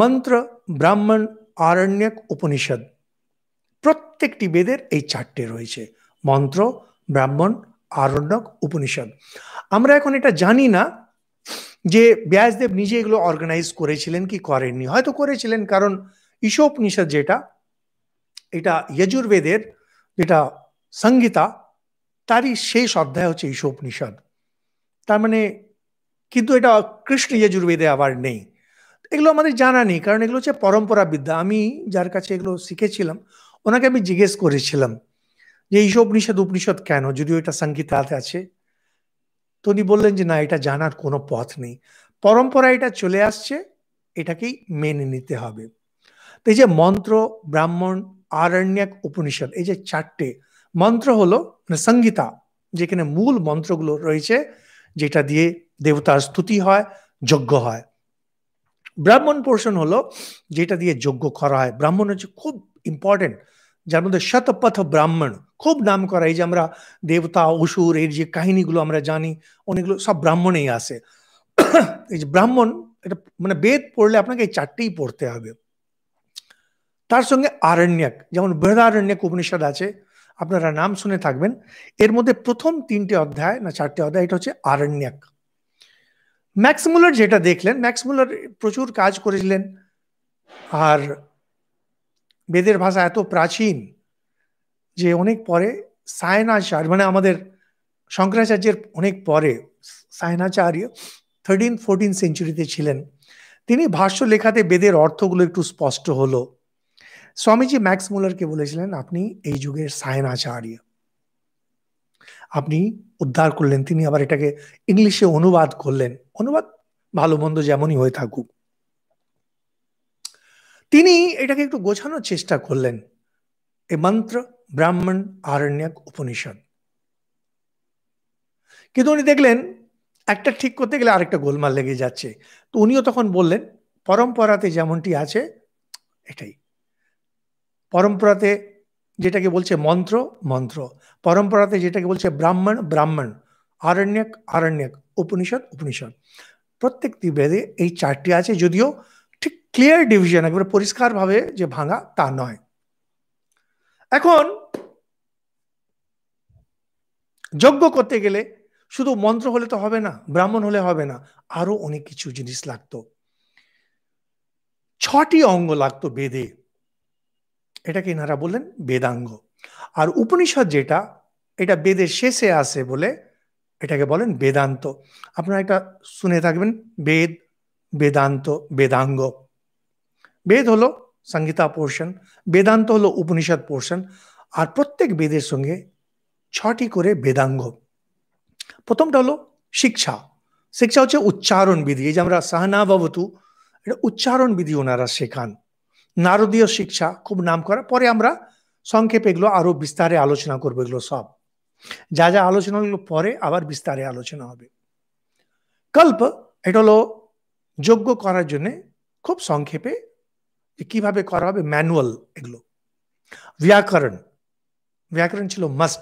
মন্ত্র ব্রাহ্মণ আরণ্যক উপনিষদ প্রত্যেকটি বেদের এই চারটে রয়েছে মন্ত্র ব্রাহ্মণ আরণ্যক উপনিষদ আমরা এখন এটা জানি না যে ব্যাসদেব নিজে এগুলো অর্গানাইজ করেছিলেন কি করেননি হয়তো করেছিলেন কারণ ঈশোপনিষদ যেটা এটা ইয়জুর্বেদের যেটা সংগীতা তারই শেষ অধ্যায় হচ্ছে উপনিষদ তার মানে কিন্তু এটা কৃষ্ণ যজুর্বেদে আবার নেই এগুলো আমাদের জানা নেই কারণ এগুলো হচ্ছে পরম্পরা বিদ্যা আমি যার কাছে এগুলো শিখেছিলাম ওনাকে আমি জিজ্ঞেস করেছিলাম যে এইসব উপনিষদ উপনিষদ কেন যদিও এটা সংগীতাতে আছে তো উনি বললেন যে না এটা জানার কোনো পথ নেই পরম্পরা এটা চলে আসছে এটাকেই মেনে নিতে হবে তো এই যে মন্ত্র ব্রাহ্মণ আরণ্যক উপনিষদ এই যে চারটে মন্ত্র হলো মানে সঙ্গীতা যেখানে মূল মন্ত্রগুলো রয়েছে যেটা দিয়ে দেবতার স্তুতি হয় যজ্ঞ হয় ব্রাহ্মণ পোর্শন হলো যেটা দিয়ে যজ্ঞ করা হয় ব্রাহ্মণ হচ্ছে খুব ইম্পর্টেন্ট যার মধ্যে শতপথ ব্রাহ্মণ খুব নাম করা এই যে আমরা দেবতা অসুর এর যে কাহিনীগুলো আমরা জানি অনেকগুলো সব ব্রাহ্মণেই আসে এই যে ব্রাহ্মণ এটা মানে বেদ পড়লে আপনাকে এই চারটেই পড়তে হবে তার সঙ্গে আরণ্যক যেমন বৃহদারণ্যক উপনিষদ আছে আপনারা নাম শুনে থাকবেন এর মধ্যে প্রথম তিনটে অধ্যায় না চারটে অধ্যায় এটা হচ্ছে আরণ্যাক ম্যাক্সমুলার যেটা দেখলেন ম্যাক্সমুলার প্রচুর কাজ করেছিলেন আর বেদের ভাষা এত প্রাচীন যে অনেক পরে সায়নাচার মানে আমাদের শঙ্করাচার্যের অনেক পরে সায়নাচার্য থার্টিন ফোরটিন সেঞ্চুরিতে ছিলেন তিনি ভাষ্য লেখাতে বেদের অর্থগুলো একটু স্পষ্ট হলো স্বামীজি ম্যাক্স মুলারকে বলেছিলেন আপনি এই যুগের সায়ন আচার্য আপনি উদ্ধার করলেন তিনি আবার এটাকে ইংলিশে অনুবাদ করলেন অনুবাদ ভালো মন্দ যেমনই হয়ে থাকুক তিনি এটাকে একটু গোছানোর চেষ্টা করলেন এ মন্ত্র ব্রাহ্মণ আরণ্যক উপনিষদ কিন্তু উনি দেখলেন একটা ঠিক করতে গেলে আরেকটা গোলমাল লেগে যাচ্ছে তো উনিও তখন বললেন পরম্পরাতে যেমনটি আছে এটাই পরম্পরাতে যেটাকে বলছে মন্ত্র মন্ত্র পরম্পরাতে যেটাকে বলছে ব্রাহ্মণ ব্রাহ্মণ আরণ্যক আরণ্যক উপনিষদ উপনিষদ প্রত্যেকটি বেদে এই চারটি আছে যদিও ঠিক ক্লিয়ার ডিভিশন একবারে পরিষ্কারভাবে যে ভাঙা তা নয় এখন যজ্ঞ করতে গেলে শুধু মন্ত্র হলে তো হবে না ব্রাহ্মণ হলে হবে না আরো অনেক কিছু জিনিস লাগতো ছটি অঙ্গ লাগতো বেদে এটাকে এনারা বললেন বেদাঙ্গ আর উপনিষদ যেটা এটা বেদের শেষে আসে বলে এটাকে বলেন বেদান্ত আপনারা এটা শুনে থাকবেন বেদ বেদান্ত বেদাঙ্গ বেদ হলো সংগীতা পোর্শন বেদান্ত হলো উপনিষদ পোর্শন আর প্রত্যেক বেদের সঙ্গে ছটি করে বেদাঙ্গ প্রথমটা হলো শিক্ষা শিক্ষা হচ্ছে উচ্চারণ বিধি এই যে আমরা বাবতু এটা উচ্চারণ বিধি ওনারা শেখান নারদীয় শিক্ষা খুব নাম করা পরে আমরা সংক্ষেপে এগুলো আরও বিস্তারে আলোচনা করবো এগুলো সব যা যা আলোচনাগুলো পরে আবার বিস্তারে আলোচনা হবে কল্প এটা হলো যোগ্য করার জন্যে খুব সংক্ষেপে কিভাবে করা হবে ম্যানুয়াল এগুলো ব্যাকরণ ব্যাকরণ ছিল মাস্ট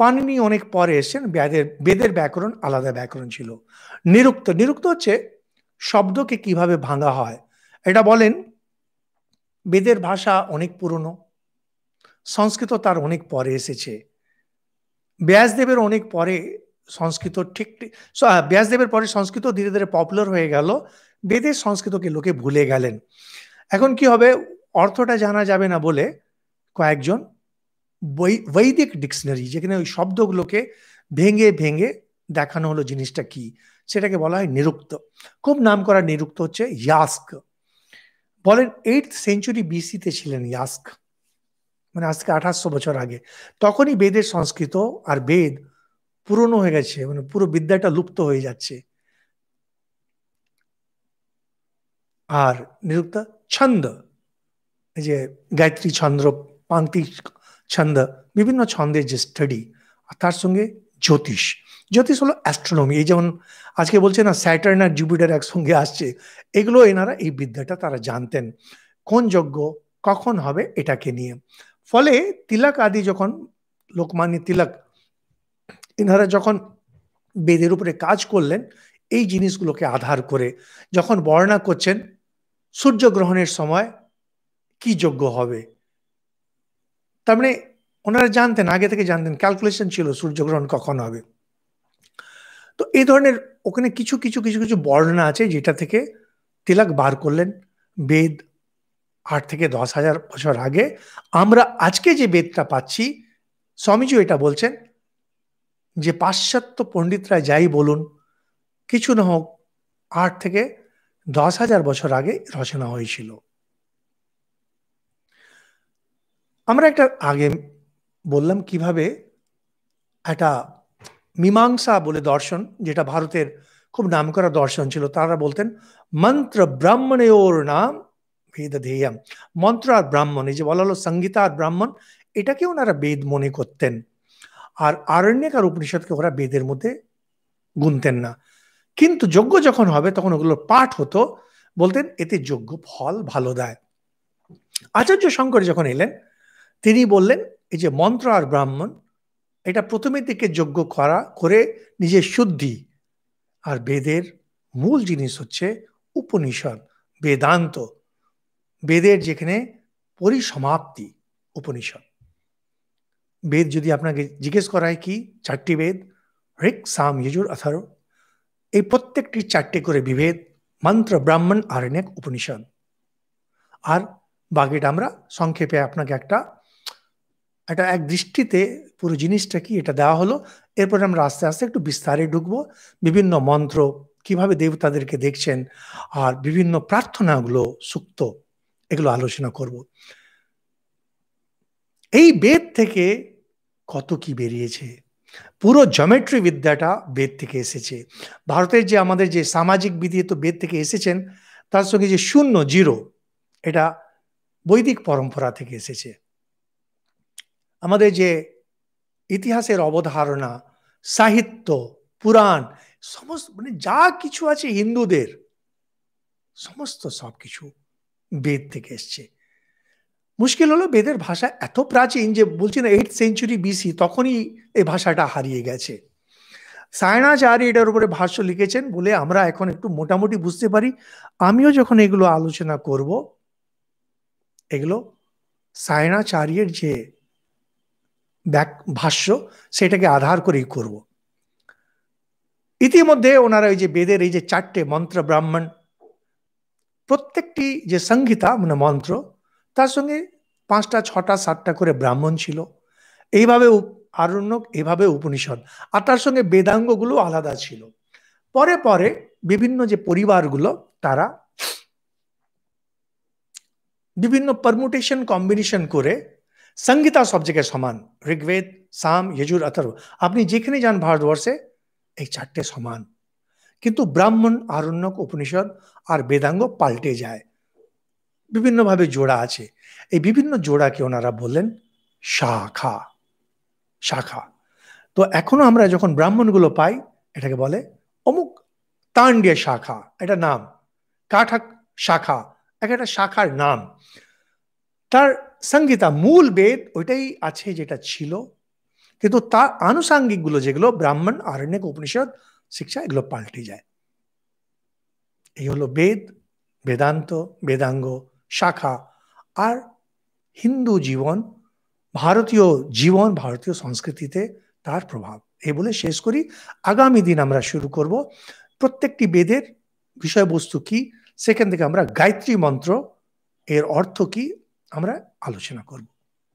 পানিনি অনেক পরে এসেছেন বেদের বেদের ব্যাকরণ আলাদা ব্যাকরণ ছিল নিরুক্ত নিরুক্ত হচ্ছে শব্দকে কিভাবে ভাঙা হয় এটা বলেন বেদের ভাষা অনেক পুরনো সংস্কৃত তার অনেক পরে এসেছে ব্যাসদেবের অনেক পরে সংস্কৃত ঠিক ব্যাসদেবের পরে সংস্কৃত ধীরে ধীরে পপুলার হয়ে গেল বেদের সংস্কৃতকে লোকে ভুলে গেলেন এখন কি হবে অর্থটা জানা যাবে না বলে কয়েকজন বৈদিক ডিকশনারি যেখানে ওই শব্দগুলোকে ভেঙে ভেঙে দেখানো হলো জিনিসটা কি সেটাকে বলা হয় নিরুক্ত খুব নাম করা নিরুক্ত হচ্ছে ইয়াস্ক বলেন এইট সেঞ্চুরি বিসিতে ছিলেন ইয়াস্ক মানে আজকে আঠাশশো বছর আগে তখনই বেদের সংস্কৃত আর বেদ পুরনো হয়ে গেছে মানে পুরো বিদ্যাটা লুপ্ত হয়ে যাচ্ছে আর নিরুক্তা ছন্দ এই যে গায়ত্রী ছন্দ্র পান্তিক ছন্দ বিভিন্ন ছন্দের যে স্টাডি আর তার সঙ্গে জ্যোতিষ জ্যোতিষ হলো অ্যাস্ট্রোনমি এই যেমন আজকে বলছে না স্যাটার্ন আর জুপিটার একসঙ্গে আসছে এগুলো এনারা এই বিদ্যাটা তারা জানতেন কোন যজ্ঞ কখন হবে এটাকে নিয়ে ফলে তিলক আদি যখন লোকমান্য তিলক এনারা যখন বেদের উপরে কাজ করলেন এই জিনিসগুলোকে আধার করে যখন বর্ণনা করছেন সূর্যগ্রহণের সময় কি যোগ্য হবে তার মানে ওনারা জানতেন আগে থেকে জানতেন ক্যালকুলেশন ছিল সূর্যগ্রহণ কখন হবে তো এই ধরনের ওখানে কিছু কিছু কিছু কিছু বর্ণনা আছে যেটা থেকে তিলক বার করলেন বেদ আট থেকে দশ হাজার বছর আগে আমরা আজকে যে বেদটা পাচ্ছি স্বামীজিও এটা বলছেন যে পাশ্চাত্য পণ্ডিতরা যাই বলুন কিছু না হোক আট থেকে দশ হাজার বছর আগে রচনা হয়েছিল আমরা একটা আগে বললাম কিভাবে একটা মীমাংসা বলে দর্শন যেটা ভারতের খুব নামকরা দর্শন ছিল তারা বলতেন মন্ত্র ব্রাহ্মণে ওর নাম ধেয়াম মন্ত্র আর ব্রাহ্মণ এই যে বলা হলো সঙ্গীতা আর ব্রাহ্মণ এটাকে ওনারা বেদ মনে করতেন আর আরণ্যক আর উপনিষদকে ওরা বেদের মধ্যে গুনতেন না কিন্তু যজ্ঞ যখন হবে তখন ওগুলোর পাঠ হতো বলতেন এতে যজ্ঞ ফল ভালো দেয় আচার্য শঙ্কর যখন এলেন তিনি বললেন এই যে মন্ত্র আর ব্রাহ্মণ এটা প্রথমের দিকে যোগ্য করা করে নিজের শুদ্ধি আর বেদের মূল জিনিস হচ্ছে উপনিষদ বেদান্ত বেদের যেখানে পরিসমাপ্তি উপনিষদ বেদ যদি আপনাকে জিজ্ঞেস করায় কি চারটি বেদ ঋক সাম ইজুর অথর্ব এই প্রত্যেকটি চারটে করে বিভেদ মন্ত্র ব্রাহ্মণ এক উপনিষদ আর বাকিটা আমরা সংক্ষেপে আপনাকে একটা একটা এক দৃষ্টিতে পুরো জিনিসটা কি এটা দেওয়া হলো এরপরে আমরা আস্তে আস্তে একটু বিস্তারে ঢুকবো বিভিন্ন মন্ত্র কিভাবে দেবতাদেরকে দেখছেন আর বিভিন্ন প্রার্থনাগুলো সুক্ত এগুলো আলোচনা করব এই বেদ থেকে কত কি বেরিয়েছে পুরো জমেট্রি বিদ্যাটা বেদ থেকে এসেছে ভারতের যে আমাদের যে সামাজিক বিধি তো বেদ থেকে এসেছেন তার সঙ্গে যে শূন্য জিরো এটা বৈদিক পরম্পরা থেকে এসেছে আমাদের যে ইতিহাসের অবধারণা সাহিত্য পুরাণ সমস্ত মানে যা কিছু আছে হিন্দুদের সমস্ত সব কিছু বেদ থেকে এসছে মুশকিল হলো বেদের ভাষা এত প্রাচীন যে বলছি না এইট সেঞ্চুরি বিসি তখনই এই ভাষাটা হারিয়ে গেছে সায়নাচার্য এটার উপরে ভাষ্য লিখেছেন বলে আমরা এখন একটু মোটামুটি বুঝতে পারি আমিও যখন এগুলো আলোচনা করব এগুলো চারিয়ের যে ব্যাক ভাষ্য সেটাকে আধার করেই করব ইতিমধ্যে ওনারা ওই যে বেদের এই যে চারটে মন্ত্র ব্রাহ্মণ প্রত্যেকটি যে সংহিতা মানে মন্ত্র তার সঙ্গে পাঁচটা ছটা সাতটা করে ব্রাহ্মণ ছিল এইভাবে আরণ্যক এভাবে উপনিষদ আর তার সঙ্গে বেদাঙ্গগুলো আলাদা ছিল পরে পরে বিভিন্ন যে পরিবারগুলো তারা বিভিন্ন পারমুটেশন কম্বিনেশন করে সংগীতা সব জায়গায় সমান ঋগ্বেদ সাম যজুর অথর্ব আপনি যেখানে যান ভারতবর্ষে এই চারটে সমান কিন্তু ব্রাহ্মণ আরণ্যক উপনিষদ আর বেদাঙ্গ পাল্টে যায় বিভিন্নভাবে জোড়া আছে এই বিভিন্ন জোড়াকে ওনারা বললেন শাখা শাখা তো এখনো আমরা যখন ব্রাহ্মণগুলো পাই এটাকে বলে অমুক তাণ্ডীয় শাখা এটা নাম কাঠাক শাখা এক একটা শাখার নাম তার সংগীতা মূল বেদ ওইটাই আছে যেটা ছিল কিন্তু তার গুলো যেগুলো ব্রাহ্মণ আরণ্যক উপনিষদ শিক্ষা এগুলো পাল্টে যায় এই হলো বেদ বেদান্ত বেদাঙ্গ শাখা আর হিন্দু জীবন ভারতীয় জীবন ভারতীয় সংস্কৃতিতে তার প্রভাব এ বলে শেষ করি আগামী দিন আমরা শুরু করব প্রত্যেকটি বেদের বিষয়বস্তু কি সেখান থেকে আমরা গায়ত্রী মন্ত্র এর অর্থ কি আমরা আলোচনা করব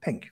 থ্যাংক ইউ